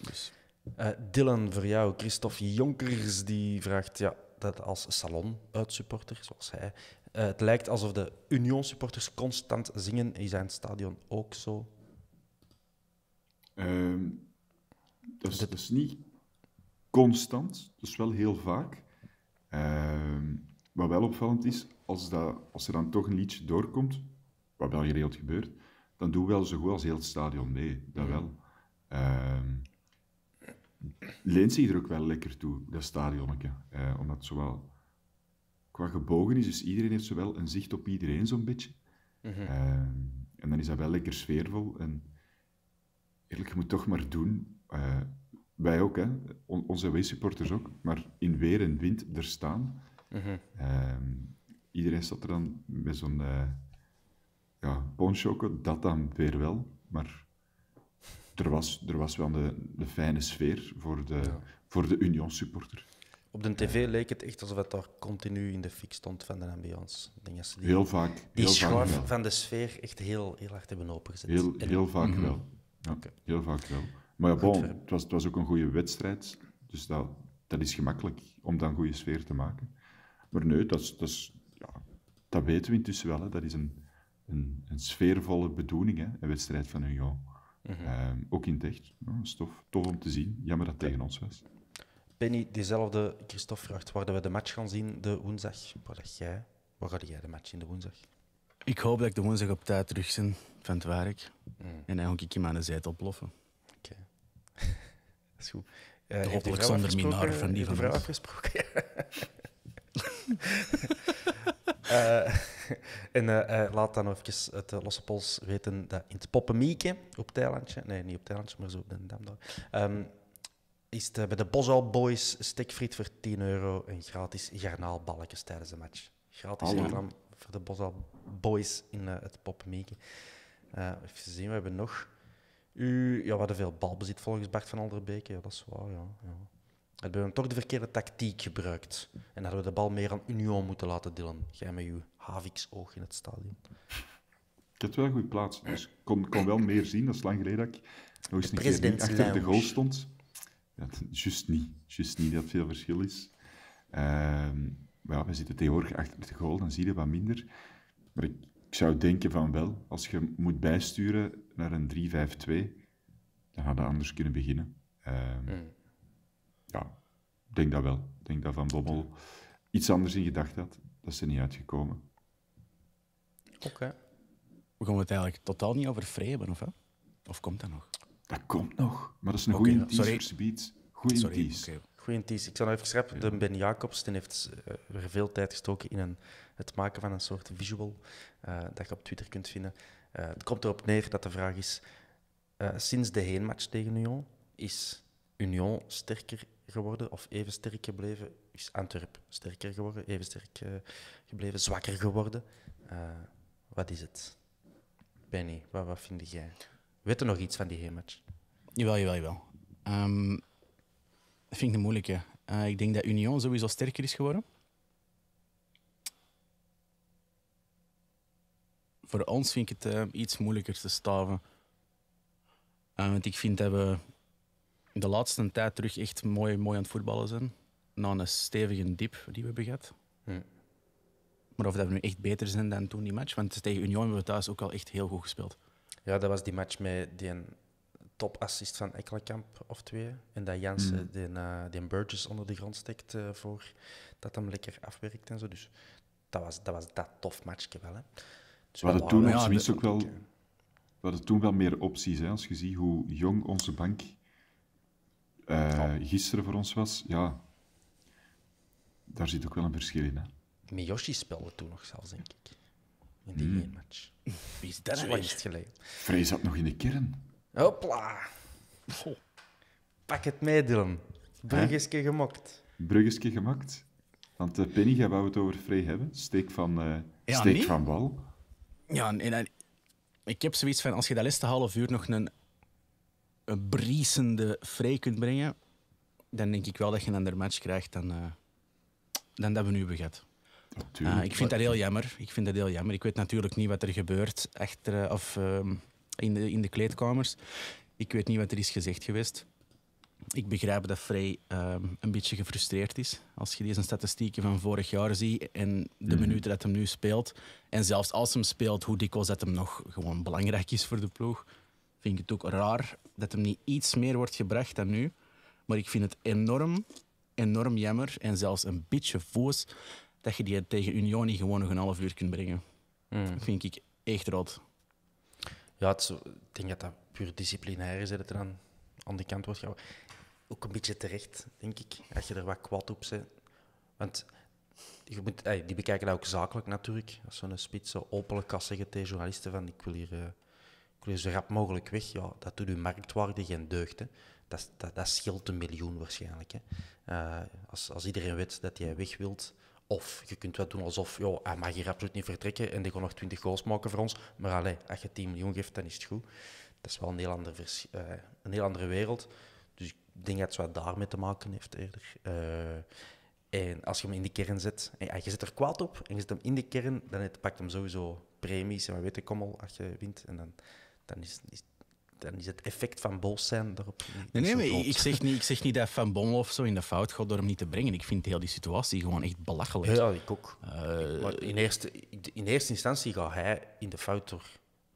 Dus... Uh, Dylan, voor jou, Christophe Jonkers,
die vraagt ja, dat als salon-uitsupporter, zoals hij, eh, het lijkt alsof de Union-supporters constant zingen. Is zijn in het stadion ook zo?
Um, dat, is, dat, is, niet constant, dus wel heel vaak. Um, wat wel opvallend is, als, dat, als er dan toch een liedje doorkomt, wat wel geregeld gebeurt, dan doen we wel zo goed als heel het stadion mee. Dat mhm. wel. Um, leent zich er ook wel lekker toe, dat stadionnetje. Eh, omdat zowel qua gebogen is, dus iedereen heeft zowel een zicht op iedereen zo'n beetje. Mhm. Eh, en dan is dat wel lekker sfeervol. En eerlijk, je moet toch maar doen. Eh, wij ook, hè. onze weesupporters ook. Maar in weer en wind er staan. Mhm. Ehm, iedereen staat er dan met zo'n... Eh, ja, dat dan weer wel. Maar er was, er was wel de, de fijne sfeer voor de, voor de Union-supporter.
Op de tv leek het echt alsof het daar continu in de fik stond van de ambiance. Ik denk die, heel vaak. heel vaak van de sfeer echt heel, heel hard hebben opengezet. Heel, heel vaak mhm. wel.
Heel vaak wel. Maar ja, bon, het was, het was ook een goede wedstrijd. Dus dat, dat is gemakkelijk om dan een goede sfeer te maken. Maar nee, dat, is, dat, is, ja, dat weten we intussen wel. Hè. Dat is een, een, een sfeervolle bedoeling, hè, een wedstrijd van Union. Mhm. Ehm, ook in dicht stof. Tof om te zien. Jammer dat het tegen ons was.
Penny, diezelfde Christophe vraagt waar we de match gaan zien de woensdag. Waar, jij, waar ga jij de match in de woensdag?
Ik hoop dat ik de woensdag op tijd terug van het werk. Mm. En dan ga ik hem aan de zijde oplossen. Oké. Okay. dat is goed. Eh, hopelijk zonder van die van vrouw afgesproken?
Eh, en eh, eh, laat dan even het losse pols weten dat in het Poppenmieke op Thailandje, nee, niet op Thailandje, maar zo op de Dam ehm, is het bij de Bosal Boys stekfriet voor 10 euro en gratis garnaalballetjes tijdens de match. Gratis reclame voor de Bosal Boys in het Poppenmieke. even zien, we hebben nog... U, ja, we hadden veel balbezit volgens Bart van Alderbeke. Ja, dat is waar, ja. ja hebben we toch de verkeerde tactiek gebruikt. En hadden we de bal meer aan Union moeten laten dillen. je met je Havix-oog in het stadion. Ik
heb wel een goede plaats, dus ik kon, kon wel meer zien. Dat is lang geleden dat ik nog eens een achter de goal stond. Ja, juist niet. Juist niet dat veel verschil is. Ehm, ja, we zitten tegenwoordig achter de goal, dan zie je wat minder. Maar ik, zou denken van wel, als je moet bijsturen naar een 3-5-2, dan hadden we anders kunnen beginnen. Ehm, hmm denk dat wel. Ik denk dat Van Bommel iets anders in gedachten had. Dat is er niet uitgekomen.
Oké. We gaan het eigenlijk totaal niet over vreden, of hè? Of komt dat nog? Dat komt nog. Maar dat is een okay, goede tease voor Speed. Goede tease. Okay. tease. Ik
zal even schrijven. Ja. Ben Jacobs heeft weer eh, veel tijd gestoken in een, het maken van een soort visual uh, dat je op Twitter kunt vinden. Eh, het komt erop neer dat de vraag is, sinds de heenmatch tegen Union, is Union sterker geworden of even sterk gebleven, is Antwerp sterker geworden, even sterk eh, gebleven, zwakker geworden. Eh, wat is het? Benny, wat, wat vind jij? Weet er nog iets van die hematch?
Jawel, jawel, jawel. Um, dat vind ik een moeilijke. Eh, ik denk dat Union sowieso sterker is geworden. voor ons vind ik het iets moeilijker te staven. want ik vind dat de laatste tijd terug echt mooi, mooi aan het voetballen zijn. Na een stevige diep die we hebben gehad. Maar of dat we nu echt beter zijn dan toen die match. Want tegen Union hebben we thuis ook al echt heel goed gespeeld. Ja, dat was die match met die
topassist van Ekkelenkamp of twee. En dat Jansen hmm. den eh, die, Burgess onder de grond steekt eh, voor dat hem lekker afwerkt en zo. Dus dat was dat, was dat tof matchje wel. Hè. Dus we hadden toen op
ook wel... We hadden toen wel meer opties. Hè? Als je ziet hoe jong onze bank eh, oh. gisteren voor ons was, ja, daar zit ook wel een verschil in.
Miyoshi speelde toen nog zelfs, denk ik.
In die mm. match.
Wie is dat nou geleden.
Vrees zat nog in de kern.
Hopla. Pak het mee, Dylan. Bruggeske gemokt.
Bruggeske gemokt. Want eh, Penny, gaan we het over Frey hebben. Steek van, eh, steek van bal.
Ja, en, ik heb zoiets van, als je dat laatste half uur nog een een briesende vrij kunt brengen, dan denk ik wel dat je een ander match krijgt dan, eh, dan dat we nu hebben gehad. Ah, ik vind dat heel jammer. Ik vind dat heel jammer. Ik weet natuurlijk niet wat er gebeurt achter, eh, of, ehm, in, de, in de kleedkamers. Ik weet niet wat er is gezegd geweest. Ik begrijp dat Frey ehm, een beetje gefrustreerd is. Als je deze statistieken van vorig jaar ziet en de mhm. minuten dat hem nu speelt. En zelfs als hem speelt, hoe dikwijls dat hem nog gewoon belangrijk is voor de ploeg. Vind ik het ook raar dat hem niet iets meer wordt gebracht dan nu. Maar ik vind het enorm, enorm jammer en zelfs een beetje voos dat je die tegen niet gewoon nog een half uur kunt brengen. Hmm. Dat vind ik echt rot. Ja, ik denk dat dat puur disciplinair is,
dat er aan de kant wordt gehouden. Ook een beetje terecht, denk ik, als je er wat kwad op zet. Want je moet, die bekijken dat ook zakelijk natuurlijk. Als zo'n spits zo openlijk kan zeggen tegen journalisten van ik wil hier... Eh, dus zo rap mogelijk weg, ja, dat doet uw marktwaarde geen deugd. Dat, dat, dat scheelt een miljoen waarschijnlijk. Hè. Eh, als, als iedereen weet dat jij weg wilt, of je kunt wel doen alsof joh, hij mag hier absoluut niet vertrekken en die kan nog 20 goals maken voor ons. Maar allez, als je 10 miljoen geeft, dan is het goed. Dat is wel een heel, ander eh, een heel andere wereld. Dus ik denk dat het wat daarmee te maken heeft eerder. Eh, en als je hem in de kern zet, en je zet er kwaad op en je zet hem in de kern, dan het pakt hem sowieso premies en wat weet ik als je wint. En dan dan is, dan is het effect van boos zijn erop Nee, nee, ik,
zeg niet, ik zeg niet dat Van Bommel of zo in de fout gaat door hem niet te brengen. Ik vind heel die situatie gewoon echt belachelijk. Ja, ik ook. Eh, in eerste, in eerste instantie
gaat hij in de fout door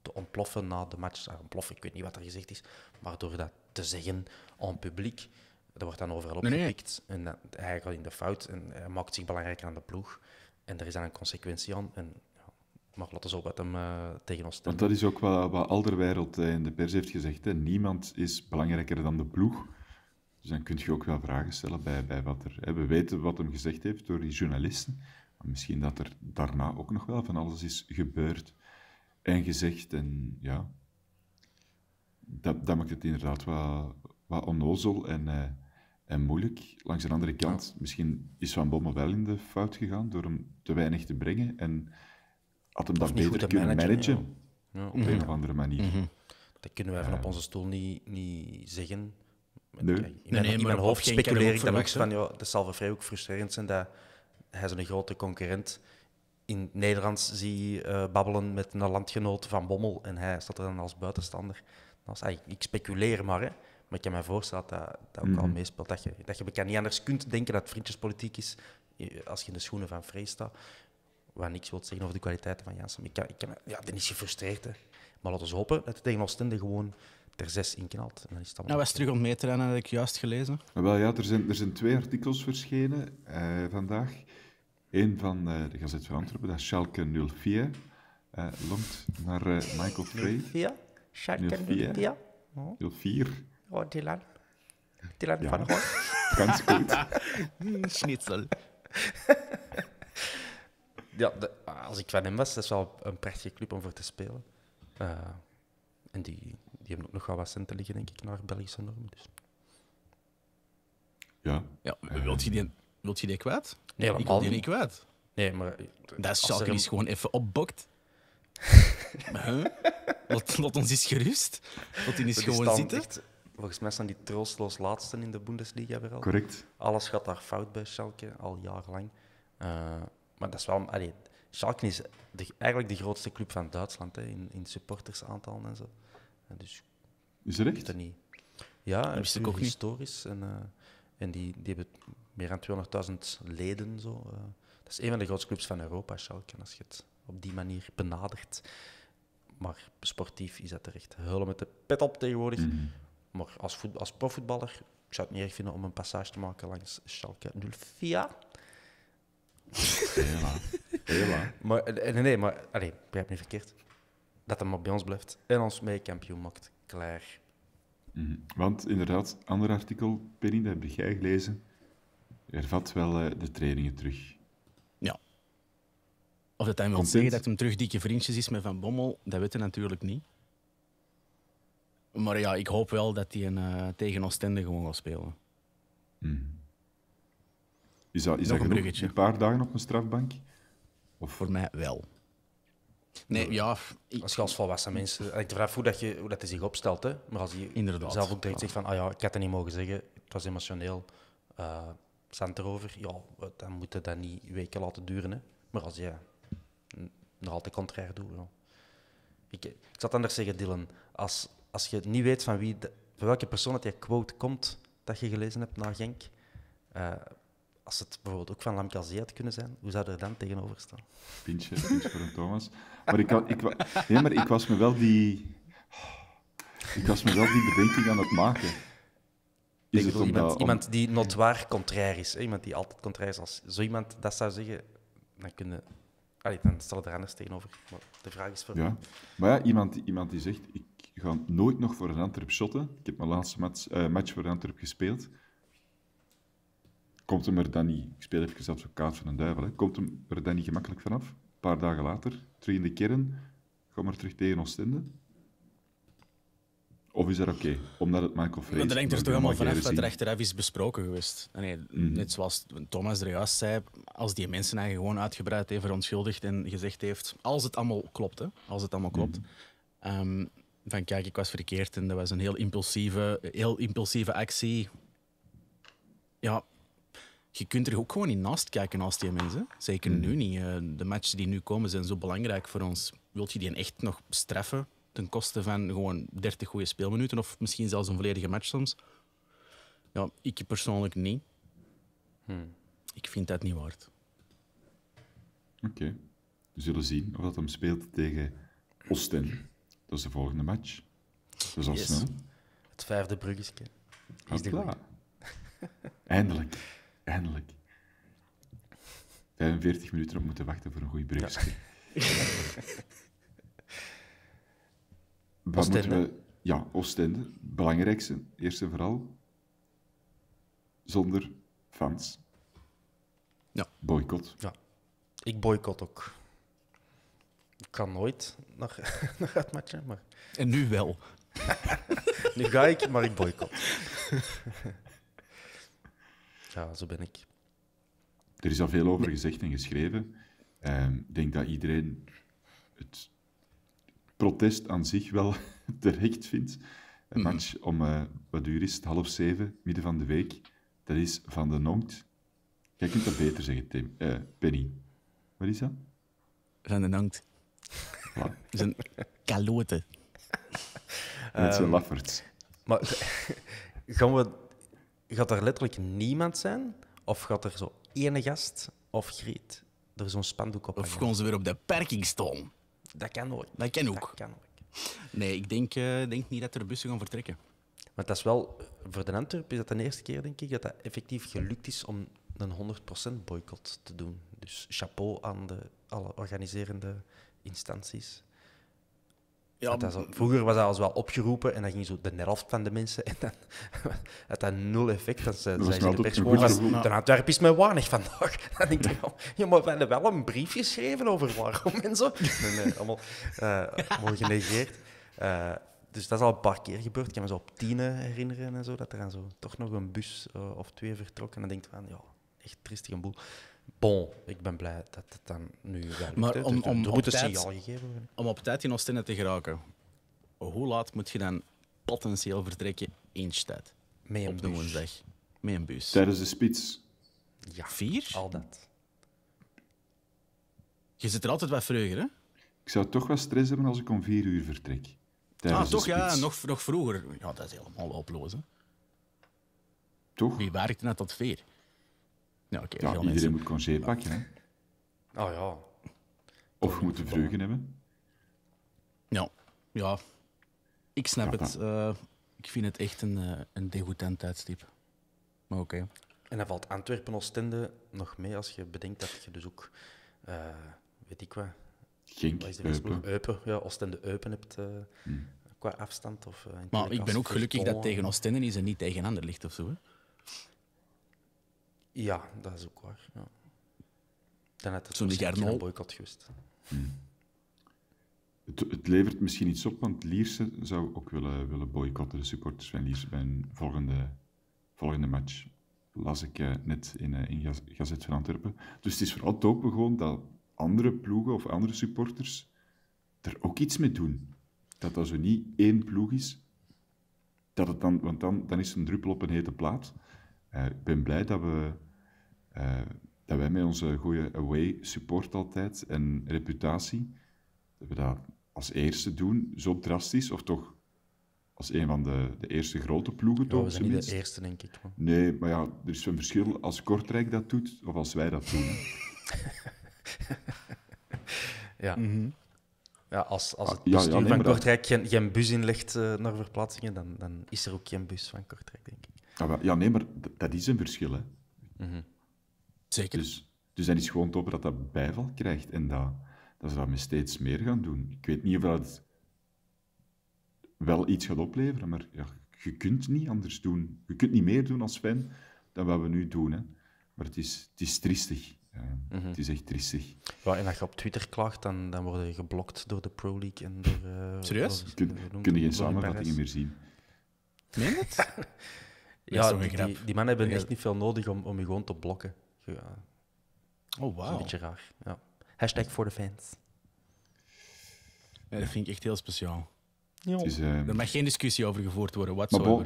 te ontploffen na de match. Ah, ontploffen, ik weet niet wat er gezegd is. Maar door dat te zeggen aan publiek, dat wordt dan overal opgepikt. Nee, nee. En hij gaat in de fout en hij maakt zich belangrijker aan de ploeg. En er is dan een consequentie aan mag laten we wat met hem uh, tegen ons stellen. Want dat
is ook wat, wat Alderwereld eh, in de pers heeft gezegd. Hè. Niemand is belangrijker dan de ploeg. Dus dan kun je ook wel vragen stellen bij, bij wat er... Hè. We weten wat hem gezegd heeft door die journalisten. Maar misschien dat er daarna ook nog wel van alles is gebeurd en gezegd. En ja, dat, dat maakt het inderdaad wat, wat onnozel en... Eh, en moeilijk. Langs de andere kant, misschien is Van Bommel wel in de fout gegaan door hem te weinig te brengen en had hem dat beter kunnen managen,
ja. op mhm. een of andere manier. Mhm. Dat kunnen wij van op onze stoel niet, niet zeggen. Nee. In mijn, hoofd speculeer ik dan ook van, joh, dat zal vrij ook frustrerend zijn dat hij zo'n grote concurrent in Nederlands zie eh, babbelen met een landgenoot van Bommel en hij staat er dan als buitenstander. ik speculeer maar, hè, maar ik kan me voorstellen dat dat ook al mhm. meespeelt. Dat je, dat je niet anders kunt denken dat vriendjespolitiek is eh, als je in de schoenen van Vrees staat. Waar niks wil zeggen over de kwaliteiten van Janssen. Ik kan, ik kan, ja, dan is gefrustreerd. Hè. Maar laten we hopen dat hij tegen Oostende gewoon ter zes inknalt. knalt. En dan is dat
nou, was terug om mee te rennen, had ik juist gelezen. Ah, wel, ja,
er, zijn, er zijn twee artikels verschenen uh, vandaag. Eén van uh, de Gazet van Antwerpen, dat is Schalke 04. Uh, longt naar eh, Michael Frey. 04? Schalke 04? 04.
Oh, Dylan. Dylan ja. van Roy. Ganz goed. Schnitzel. ja, ah, als ik van hem was, dat is wel een prachtige club om voor te spelen. Eh, en die, die hebben ook nog wel wat centen liggen, denk ik, naar Belgische normen. Dus.
Ja. ja wilt, je die, wilt je die kwijt? Nee, ik wil die niet kwijt. Nee, maar... Eh, dat is Schalke is gewoon even opbokt. huh? Laat, ons is gerust. Laat hij eens gewoon zitten.
volgens mij zijn die troostloos laatsten in de Bundesliga weer al. Correct. Alles gaat daar fout bij Schalke, al jarenlang. Uh, maar dat is wel... Schalke is eigenlijk de grootste club van Duitsland hè, in, in supportersaantal en zo. dus, is er echt? Dat niet. Ja, dat is ook historisch. En, eh, en die, die hebben meer dan 200.000 leden. Zo. Eh. dat is een van de grootste clubs van Europa, Schalke, als je het op die manier benadert. Maar sportief is dat terecht. Hullen met de pet op tegenwoordig. Mhm. Maar als, als profvoetballer, ik zou het niet erg vinden om een passage te maken langs Schalke 04. Hela. Maar, eh, nee, maar allez, begrijp me niet verkeerd. Dat hem maar bij ons blijft en ons mee kampioen maakt. Klaar.
Mhm. Want inderdaad, ander artikel, Penny, dat heb jij gelezen, hervat wel eh, de trainingen terug. Ja.
Of dat hij wil zeggen dat hij terug dikke vriendjes is met Van Bommel, dat weten natuurlijk niet. Maar ja, ik hoop wel dat hij een, uh, tegen Oostende gewoon gaat spelen. Mm. Is dat, is dat genoeg, een, een paar dagen op een strafbank? Of? Voor mij wel.
Nee, eh, ja, als je als volwassen mensen. Eh, ik vraag hoe dat, je, dat hij zich opstelt. Hè? Maar als hij Inderdaad. zelf ook direct zegt van, ah ja, ik had het niet mogen zeggen, het was emotioneel, uh, erover. Ja, dan moet je dat niet weken laten duren. Hè? Maar als je nog altijd contrair doet. Ja. Ik, ik zal dan anders zeggen, Dylan. Als, als je niet weet van, wie van welke persoon dat je quote komt dat je gelezen hebt na Genk, als het bijvoorbeeld ook van Lamkazee had kunnen zijn, hoe zou er dan tegenover staan?
Pintje, pintje voor een Thomas. Maar ik, ik, maar ik was me wel die... Ik was me wel die bedenking aan het maken. Is het iemand, iemand,
die notwaar contrair is. Iemand die altijd contrair is. Als zo iemand dat zou zeggen, dan kunnen... Allee, dan stel er anders tegenover. Maar de vraag is voor ja. Maar ja,
iemand, iemand die zegt, ik ga nooit nog voor een Antwerp shotten. Ik heb mijn laatste match, uh, match voor Antwerp gespeeld komt hem er dan niet, ik speel even advocaat van een duivel, komt hem er dan niet gemakkelijk vanaf? Een paar dagen later, terug in de kern, kom maar terug tegen Oostende. Of is dat oké, omdat het Michael is? Maar denkt er toch allemaal vanaf dat er
achteraf is besproken geweest. Nee, mhm. Net zoals Thomas er juist zei, als die mensen eigenlijk gewoon uitgebreid heeft verontschuldigd en gezegd heeft, als het allemaal klopt, hè, als het allemaal klopt, mhm. ehm, van kijk, ik was verkeerd en dat was een heel impulsieve, heel impulsieve actie. Ja, je kunt er ook gewoon niet naast kijken als die mensen. Zeker hmm. nu niet. Eh, de matches die nu komen zijn zo belangrijk voor ons. Wilt je die echt nog straffen ten koste van gewoon 30 goede speelminuten of misschien zelfs een volledige match soms? Ja, ik persoonlijk niet. Hmm. Ik vind dat niet waard.
Oké. We zullen zien of dat hem speelt tegen Osten. Dat is de volgende match. Dat is yes.
Het vijfde bruggetje. Is
Eindelijk. Eindelijk. 45 minuten op moeten wachten voor een goede brug.
Ja.
Wat Oostende. moeten we... Ja, Oostende. Belangrijkste, eerst en vooral. Zonder fans.
Ja. Boycott. Ja. Ik boycott ook. Ik kan nooit nog, nog het matchen, maar... En nu wel. nu ga ik, maar ik boycott ja, zo ben ik.
Er is al veel over gezegd en geschreven. Ehm, ik denk dat iedereen het protest aan zich wel terecht vindt. Een mhm. match om, eh, wat uur is het, half zeven, midden van de week. Dat is van de Nonkt. Jij kunt dat beter zeggen, Tim. Eh, Penny. Wat is dat? Van de Nonkt.
Dat is een kalote.
Met zijn um, Maar gaan we gaat er letterlijk niemand zijn? Of gaat er zo
ene gast of griet er zo'n spandoek op Of gewoon ze weer op de parking Dat kan ook. Dat kan ook. Dat kan ook. Nee, ik denk, eh, denk niet dat er bussen gaan vertrekken.
Maar dat is wel, eh, voor de Antwerpen is dat de eerste keer, denk ik, dat dat effectief gelukt is om een 100% boycott te doen. Dus chapeau aan de, alle organiserende instanties. Ja, dat zo, vroeger was dat als wel opgeroepen en dan ging zo de helft van de mensen en dan had dat nul effect. Dan zei ze de van, de Antwerp is mij weinig vandaag. Dan denk ik, dacht oh, ja, we hebben wel een brief geschreven over waarom en zo. Nee, eh, nee eh, allemaal, genegeerd. Eh, dus dat is al een paar keer gebeurd. Ik kan me zo op tien herinneren en zo, dat er dan zo toch nog een bus of twee vertrok. En dan denk ik van, ja, echt tristig een
boel. Bon, ik ben blij dat het dan nu werkt. Maar om, op tijd, om op tijd in Oostende te geraken, hoe laat moet je dan potentieel vertrekken in Stad? Met op de woensdag. Met een bus. Tijdens de spits. Ja, vier? Al dat. Je zit er altijd wat vreugde, hè? Ik zou
toch wat stress hebben als ik om vier uur vertrek. Tijdens ah, toch? Ja, nog,
nog vroeger. Ja, dat is helemaal oplozen. Toch? Wie werkt net tot vier?
Ja, iedereen moet congé pakken. Hè? Oh ja. Of je moet vreugde
hebben. Ja, ja. Ik snap het. Eh, ik vind het echt een, uh, een degoutant tijdstip. Maar oké.
En dan valt Antwerpen-Oostende nog mee als je bedenkt dat je dus ook, eh, weet ik wat,
Genk, Eupen.
Eupen. Ja, Oostende-Eupen hebt hmm. qua afstand. Of, maar ik ben ook gelukkig dat tegen
Oostende is en niet tegen ander ligt of zo. Hè? Ja,
dat is ook waar.
Ja. Dan had het Zo'n een boycott geweest. Hmm.
Het, het, levert misschien iets op, want Lierse zou ook willen, willen boycotten, de supporters van Lierse, bij een volgende, volgende match. Las ik eh, net in, uh, in Gazet van Antwerpen. Dus het is vooral topen gewoon dat andere ploegen of andere supporters er ook iets mee doen. Dat als er niet één ploeg is, dat het dan, want dan, dan is het een druppel op een hete plaat. Eh, ik ben blij dat, we, eh, dat wij met onze goede away support altijd en reputatie, dat we dat als eerste doen, zo drastisch, of toch als een van de, de eerste grote ploegen. Ja, toch, we zijn niet de eerste, denk ik. Nee, maar ja, er is een verschil als Kortrijk dat doet of als wij dat doen. ja. Mhm.
ja. Als, als ah, het ja, van Kortrijk geen, bus inlegt eh, naar verplaatsingen, dan, dan is er ook geen bus van Kortrijk, denk ik.
Ah, ja, nee, maar dat is een verschil, hè. Mhm. Zeker. Dus, dus dan is gewoon te dat dat bijval krijgt en dat, dat ze dat met steeds meer gaan doen. Ik weet niet of dat wel iets gaat opleveren, maar ja, je kunt niet anders doen. Je kunt niet meer doen als fan dan wat we nu doen, hè. Maar het is, het is triestig. Mhm. Het is echt triestig.
Ja, en als je op Twitter klaagt, dan, dan word je geblokt door de Pro League en door... Uh, Serieus? Kun, kun je geen samenvattingen meer zien. Meen het? ja, die, die, mannen hebben echt niet veel nodig om, om je gewoon te blokken. Ja. Oh, wow Een beetje
raar. Ja. Hashtag voor de fans. dat vind ik echt heel speciaal. Eh, er mag geen discussie over gevoerd worden, wat Maar, bo,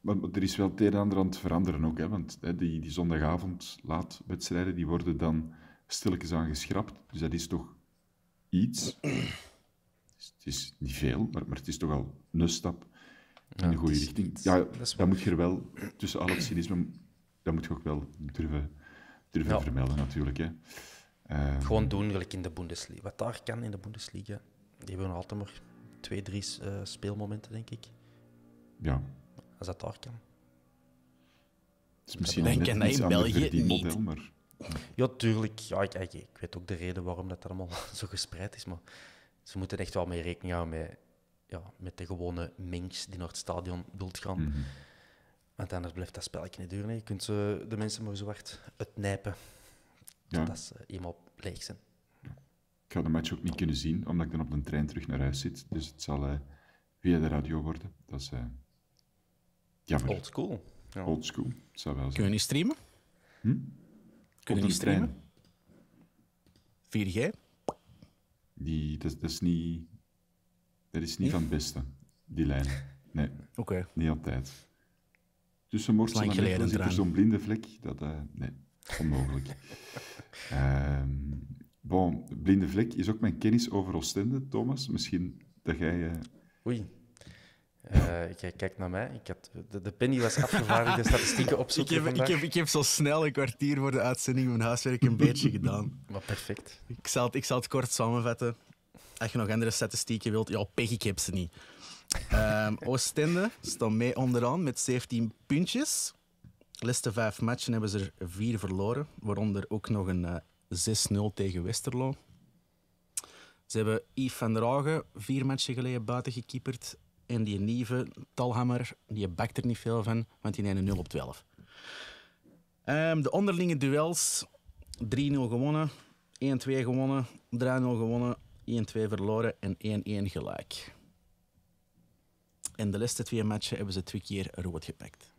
maar, er is wel het een en aan het veranderen ook. Hè? Want hè, die, die zondagavond laatwedstrijden die worden dan stilletjes aan geschrapt. Dus dat is toch iets. het is niet veel, maar, maar het is toch al een stap in de goede richting. Ja, dat, moet je er wel, tussen al het cynisme, dat moet je ook wel durven, durven vermelden natuurlijk. Hè. Ehm, Gewoon
doen, gelijk in de Bundesliga. Wat daar kan in de Bundesliga, die hebben nog altijd maar twee, drie eh, speelmomenten, denk ik. Ja. Als dat daar kan.
misschien in België niet. model, maar...
Ja, tuurlijk. Ja, ik, ik, weet ook de reden waarom dat allemaal zo gespreid is, maar ze moeten echt wel mee rekening houden met ja, met de gewone minks die naar het stadion wilt gaan. Mm -hmm. Want anders blijft dat spelletje niet duren. Je kunt ze, de mensen maar zo hard uitnijpen
dat ja. ze eenmaal leeg zijn. Ik ga de match ook niet kunnen zien, omdat ik dan op de trein terug naar huis zit. Dus het zal eh, via de radio worden. Dat is eh, jammer. Old school. Ja. Old school, zou wel zijn. Kun je niet streamen? Hm? Kun je niet streamen? 4G? Die, dat is niet... Dat is niet van het beste, die lijn. Nee, niet altijd. Tussen Mortsel en zo'n blinde vlek. Dat, uh, nee, onmogelijk. um, bon, blinde vlek is ook mijn kennis over Oostende,
Thomas. Misschien dat jij... Eh, Oei. Uh, eh, ik kijk naar mij. Ik had, de, penny was afgevaardigd, de statistieken opzoeken ik heb, Ik heb,
ik heb zo snel een kwartier voor de uitzending mijn huiswerk een beetje gedaan. Maar perfect. Ik zal, ik zal het kort samenvatten als je nog andere statistieken wilt, ja, Peggy ik heb ze niet. Um, Oostende mee onderaan met 17 puntjes. De laatste vijf matchen hebben ze er vier verloren, waaronder ook nog een 6-0 eh, tegen Westerlo. Ze hebben Yves van der Hagen vier matchen geleden buiten gekieperd. En die nieuwe Talhammer, die bakt er niet veel van, want die nemen 0 op 12. Um, ehm, de onderlinge duels, 3-0 gewonnen, 1-2 gewonnen, 3-0 gewonnen, 1-2 verloren en 1-1 gelijk. In de laatste twee matchen hebben ze twee keer rood gepakt.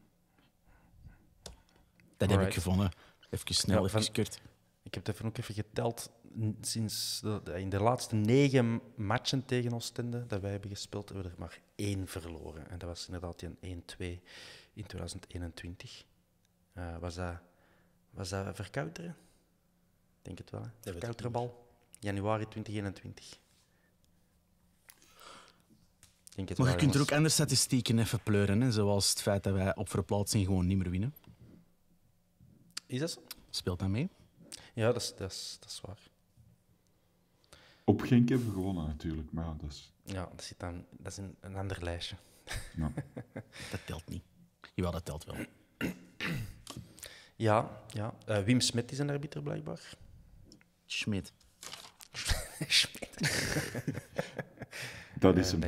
Dat heb ik gevonden. Even snel, ja, even
kort. Ik heb het even ook even geteld. Sinds de, in de laatste negen matchen tegen Oostende dat wij hebben gespeeld, hebben we er maar één verloren. En dat was inderdaad een 1-2 in 2021. Eh, was, dat, was dat verkouteren? Ik denk het wel. Hè? Verkouteren januari 2021.
Denk maar je kunt er ook andere statistieken even pleuren, hè? zoals het feit dat wij op verplaatsing gewoon niet meer winnen. Is dat zo? Speelt dat mee?
Ja, dat is, dat is, dat waar.
Op geen hebben we gewonnen natuurlijk,
maar ja, dat is... Ja, dat, zit dan, dat is een, ander lijstje. dat telt
niet. Jawel,
dat telt wel. Ja, ja. Eh, Wim Smit is een arbiter blijkbaar. Schmid. dat is eh, hem.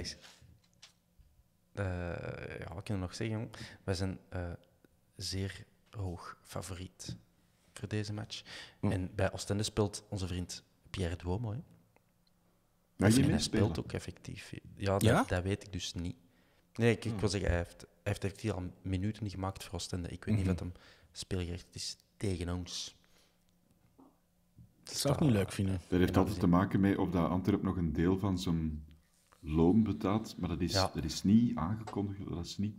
Eh, ja, wat kunnen we nog zeggen, We Wij zijn eh, zeer hoog favoriet voor deze match. Hm. En bij Oostende speelt onze vriend Pierre Duomo. Hè?
hij speelt ook
effectief. Ja, dat, dat weet ik dus niet. Nee, ik, ik hm. wil zeggen, hij heeft, hij heeft al minuten gemaakt voor Oostende. Ik weet niet mhm. wat hem speelgerecht is tegen ons.
Dat zou ik niet leuk vinden. Dat heeft altijd te maken met of dat Antwerp nog een deel van zijn loon betaalt, maar dat is, dat is niet aangekondigd, dat is niet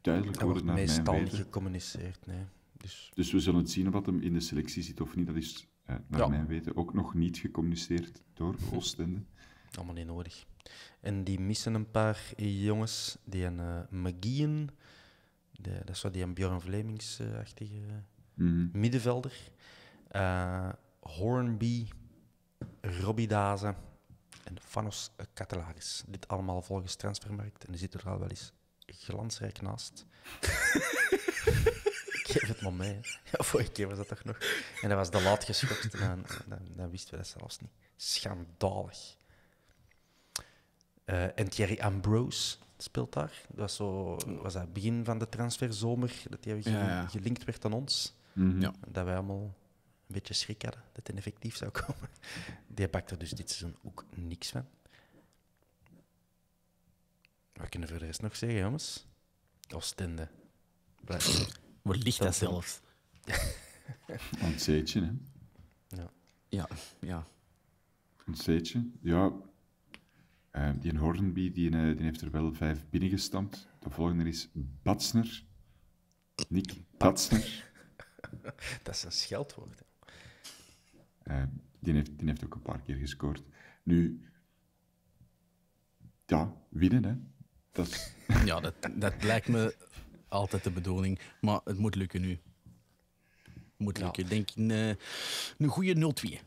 duidelijk geworden naar mijn weten. meestal gecommuniceerd, nee. Dus... dus... we zullen het zien of dat hem in de selectie zit
of niet. Dat is, eh, naar mijn
weten, ook nog niet gecommuniceerd door Oostende.
Allemaal niet nodig. En die missen een paar jongens. Die een uh, dat is wat die een Bjorn Vlemings-achtige eh, mhm. middenvelder. Uh, Hornby, Robbie en Fanos Catalaris. Dit allemaal volgens Transfermarkt. En die zitten er al wel eens glansrijk naast. ik geef het maar mee. Ja, vorige keer was dat toch nog. En dat was de laat geschokt. Dan, dan, dan, wisten we dat zelfs niet. Schandalig. Eh, en Thierry Ambrose speelt daar. Dat was, zo, was dat begin van de transferzomer, dat hij gelinkt werd aan ons. Mhm, ja. Dat wij allemaal een beetje schrik hadden dat het effectief zou komen. Die pakte dus dit seizoen ook niks van. Wat kunnen we voor de rest nog zeggen, jongens?
Oostende. Waar ligt dat zelfs?
Een zeetje, hè? Ja. Ja, ja. Een zeetje? Ja. Eh, die Hornby die, eh, die heeft er wel vijf binnengestampt. De volgende is Batsner. Nick Batsner.
Dat is een scheldwoord.
Eh, die, heeft, die heeft ook een paar keer gescoord. Nu, ja, winnen, hè. Dat
Ja, dat, dat lijkt me altijd de bedoeling. Maar het moet lukken nu. Moet lukken. Denk een, eh, een goede 0-2.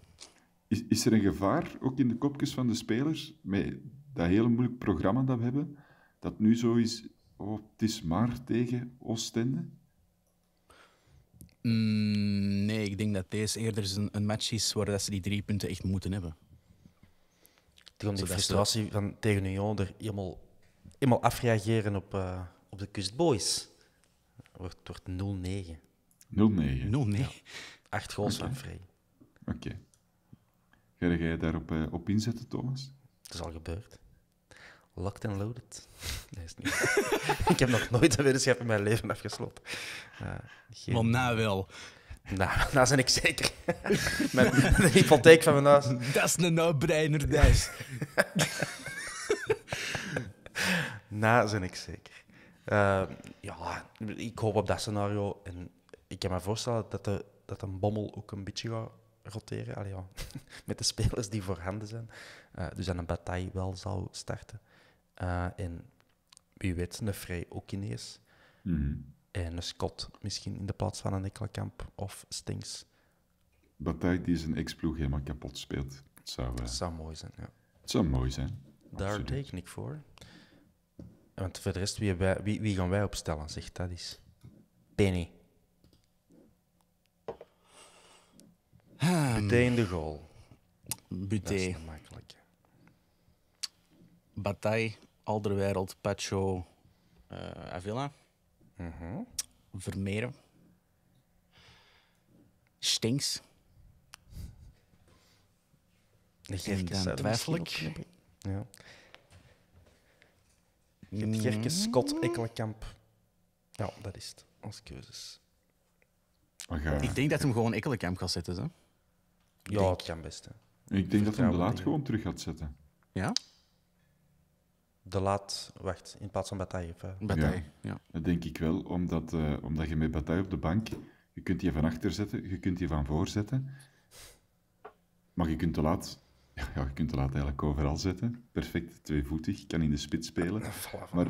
Is, is er een gevaar, ook in de kopjes van de spelers, met dat hele moeilijk programma dat we hebben, dat nu zo is, oh, het is maar tegen Oostende?
Mm, nee, ik denk dat deze eerder een, een match is waar dat ze die drie punten echt moeten hebben.
Toen komt de frustratie van tegen Union er helemaal, helemaal afreageren op, uh, op de Kust Boys. wordt, wordt 0-9. 0-9? 0-9. Ja. Acht goals okay. van Vrij.
Oké. Okay. Ga jij daarop uh, op inzetten, Thomas?
Het is al gebeurd. Locked and loaded. Nee, is niet. ik heb nog nooit een wetenschap in mijn leven afgesloten. Uh, geen... Maar na wel. Nou, na zijn ik zeker.
Met de hypotheek van mijn huis. Dat is een no-brainer, Dijs.
nou, ben ik zeker. Eh, ja, ik hoop op dat scenario. En ik kan me voorstellen dat, de, dat een bommel ook een beetje gaat roteren. Allee, ja. met de spelers die voorhanden zijn. Eh, dus aan een bataille wel zou starten. Eh, en wie weet, een vrij ook mhm. En een Scott misschien in de plaats van een Nikkelkamp of Stinks.
Bataille die zijn ex-ploeg helemaal kapot speelt. Het zou, eh, zou mooi zijn, ja. zou mooi
zijn. Daar teken ik voor. Want voor de rest, wie, wie, gaan wij opstellen, zegt dat is Penny.
Bute ehm. in de goal. Buté. Bataille, Alderwereld, Pacho, uh, Avila. Uh Stinks. dat twijfel ik.
Ja. Mm. Je hebt Scott, Ekkelenkamp. Ja, dat is het. Als keuzes.
Oh, ik denk dat hem gewoon Ekkelenkamp
gaat zetten. Hè? Ja, het kan best.
Ik denk dat hij hem de laat gewoon terug gaat zetten.
Ja? de laat wacht in plaats van Bataille. Eh, bataille, ja,
ja, Dat denk ik wel, omdat, eh, omdat je met Bataille op de bank, je kunt die van achter zetten, je kunt die van voor zetten, maar je kunt te laat, ja, je kunt de laat eigenlijk overal zetten. Perfect, tweevoetig, kan in de spits spelen. Maar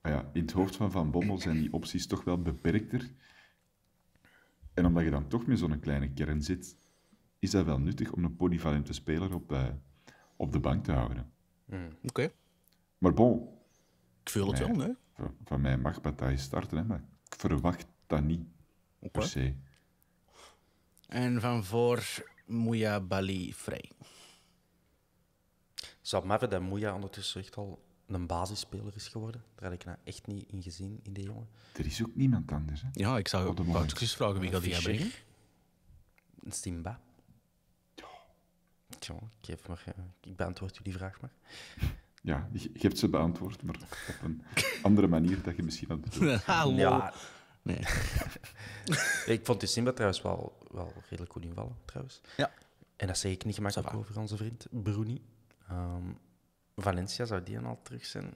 ah ja, in het hoofd van Van Bommel zijn die opties toch wel beperkter. En omdat je dan toch met zo'n kleine kern zit, is dat wel nuttig om een polyvalente speler op, eh, op de bank te houden.
Mm. Oké.
Maar bon. Ik vul het wel, nee. Van, mij mag bataille starten, hè, maar ik verwacht dat niet okay. per se.
En van voor Moeja Bali vrij. Zou maar
dat Moeja ondertussen echt al een basisspeler is geworden. Daar had ik nou echt niet in gezien in de jongen. Er is ook niemand anders. Hè? Ja, ik zou Boutkens vragen wie gaat die brengen. Simba. Ja. ik, eh, ik beantwoord jullie vraag maar.
Ja, je, hebt ze beantwoord, maar op een andere manier dat je misschien had Hallo. Ja. Nee.
ik vond die Simba trouwens wel, wel redelijk goed invallen, trouwens. Ja. En dat zeg ik niet gemakkelijk over onze vriend Bruni. Ehm, Valencia zou die al terug zijn.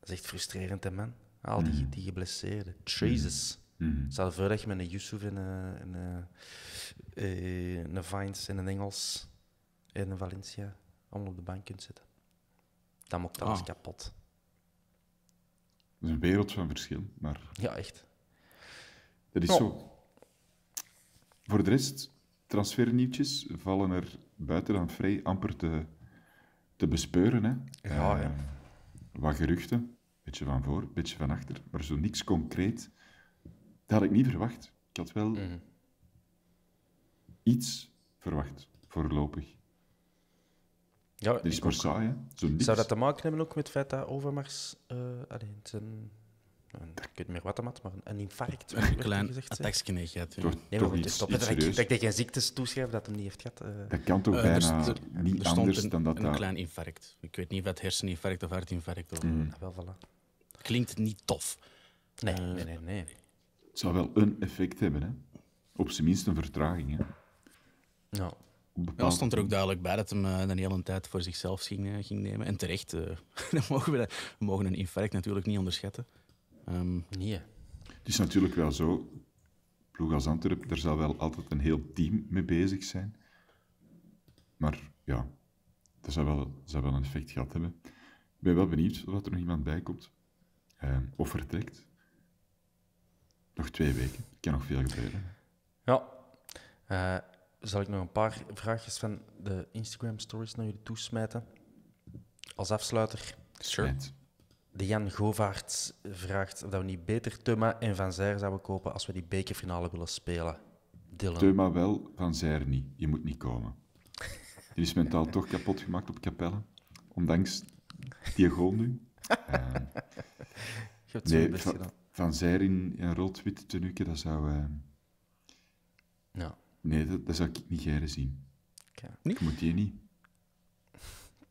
Dat is echt frustrerend, hè, man. Al die, mm. die geblesseerden. Jesus. Zal mhm. mhm. Stel voor dat je met een Yusuf en eh, een, Vines en een Engels en een Valencia allemaal op de bank kunt zitten. Dat moet alles ah. kapot.
Dat is een wereld van verschil, maar... Ja, echt. Dat is zo. Voor de rest, transfernieuwtjes vallen er buiten dan vrij amper te, te bespeuren. Hè. Ja, ja. Ehm, wat geruchten, een beetje van voor, een beetje van achter, maar zo niks concreet. Dat had ik niet verwacht. Ik had wel mhm. iets verwacht, voorlopig. Ja, dat is maar Zo Zou dat te
maken hebben ook met het feit dat Overmars... Uh, een, een, ik weet niet meer wat dat had, maar een, infarct. Een klein attackje Toch, toch dat, je dat ziektes toeschrijf dat hem niet heeft gehad. Uh. Dat kan toch eh, bijna niet anders dan dat... Een klein
infarct. Ik weet niet of het herseninfarct of hartinfarct... is. Mm. Ah, wel, voilà. Klinkt niet tof. Nee, nee, nee, nee.
Het zou wel een effect hebben, hè? Op zijn minst een vertraging, hè?
Ja. Ja, stond er ook duidelijk bij dat hem eh, een hele tijd voor zichzelf ging, eh, ging nemen. En terecht, eh, mogen we, dat, mogen een infarct natuurlijk niet onderschatten. Ehm, nee.
Het is natuurlijk wel zo, ploeg als Antwerp, daar zal wel altijd een heel team mee bezig zijn. Maar ja, dat zal wel, zal wel een effect gehad hebben. Ik ben wel benieuwd of er nog iemand bij komt. Ehm, of vertrekt.
Nog twee weken. ik Kan nog veel gebeuren. Ja zal ik nog een paar vraagjes van de Instagram stories naar jullie toesmijten. Als afsluiter. Sure. De Jan Govaert vraagt of we niet beter Thuma en Van Zijr zouden kopen als we die bekerfinale willen spelen. Tuma wel,
Van Zijr niet. Je moet niet komen. Die is mentaal toch kapot gemaakt op Capelle. Ondanks die goal nu. Uh, Je van, van in een rood-wit tenue, dat zou... Eh, Nee, dat, dat zou ik niet geren zien. Okay. moet je niet.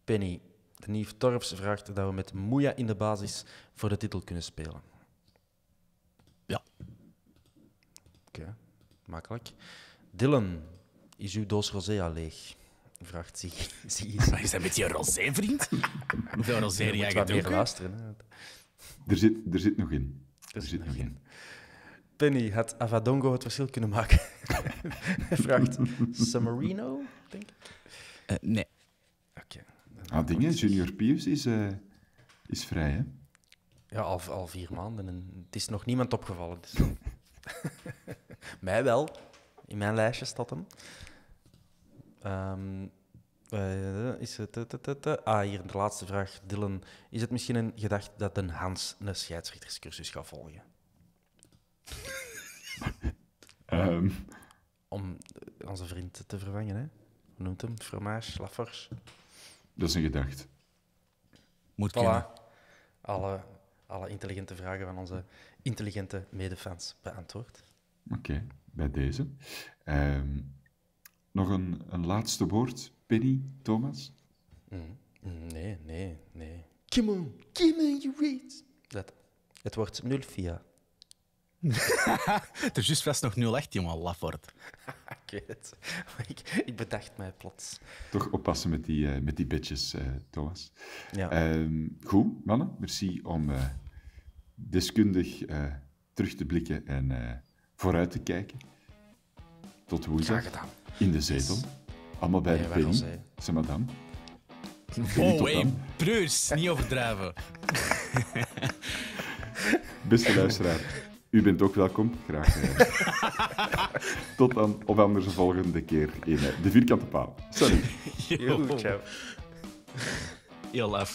Penny, de nieuw Torps vraagt dat we met Moeja in de basis voor de titel kunnen spelen. Ja. Oké, makkelijk. Dylan, is uw doos rosé al leeg? Vraagt zich. is dat met je rosé, vriend? Hoeveel rosé heb jij meer luisteren.
Er zit, er zit nog in. Er, er
zit, nog in. Penny had Avadongo het verschil kunnen maken? vraagt Samarino, denk
eh, nee. Oké. Okay. Ah, dingen, Junior Pius is, eh, is vrij, hè?
Ja, al, al vier maanden. En het is nog niemand opgevallen. Dus. Mij wel. In mijn lijstje staat hem. Ehm, eh, is het, Ah, hier de laatste vraag. Dylan, is het misschien een gedachte dat een Hans een scheidsrechterscursus gaat volgen? Ehm. Om onze vriend te vervangen, hè? noemt hem? Fromage, Lafarge? Dat is een gedacht. Moet voilà. kennen. Alle, alle intelligente vragen van onze intelligente medefans beantwoord.
Oké, bij deze. Ehm, nog een, een laatste woord, Penny, Thomas?
Mm, mm, nee,
nee, nee.
Come on, you read.
Het wordt via het is juist vast nog die jongen, laf wordt. ik weet het. Ik, bedacht mij plots.
Toch oppassen met die, uh, met die bitches, eh, Thomas. Ja. Ehm, goed, mannen. Merci om eh, deskundig terug te blikken en vooruit te kijken. Tot woensdag. In de zetel. Allemaal bij de film, Zeg madame.
Oh, hey, niet overdrijven. Beste luisteraar.
U bent ook welkom. Graag. Eh. Tot dan, of anders de volgende keer in eh, de vierkante paal. Sorry.
Yo goed, ciao.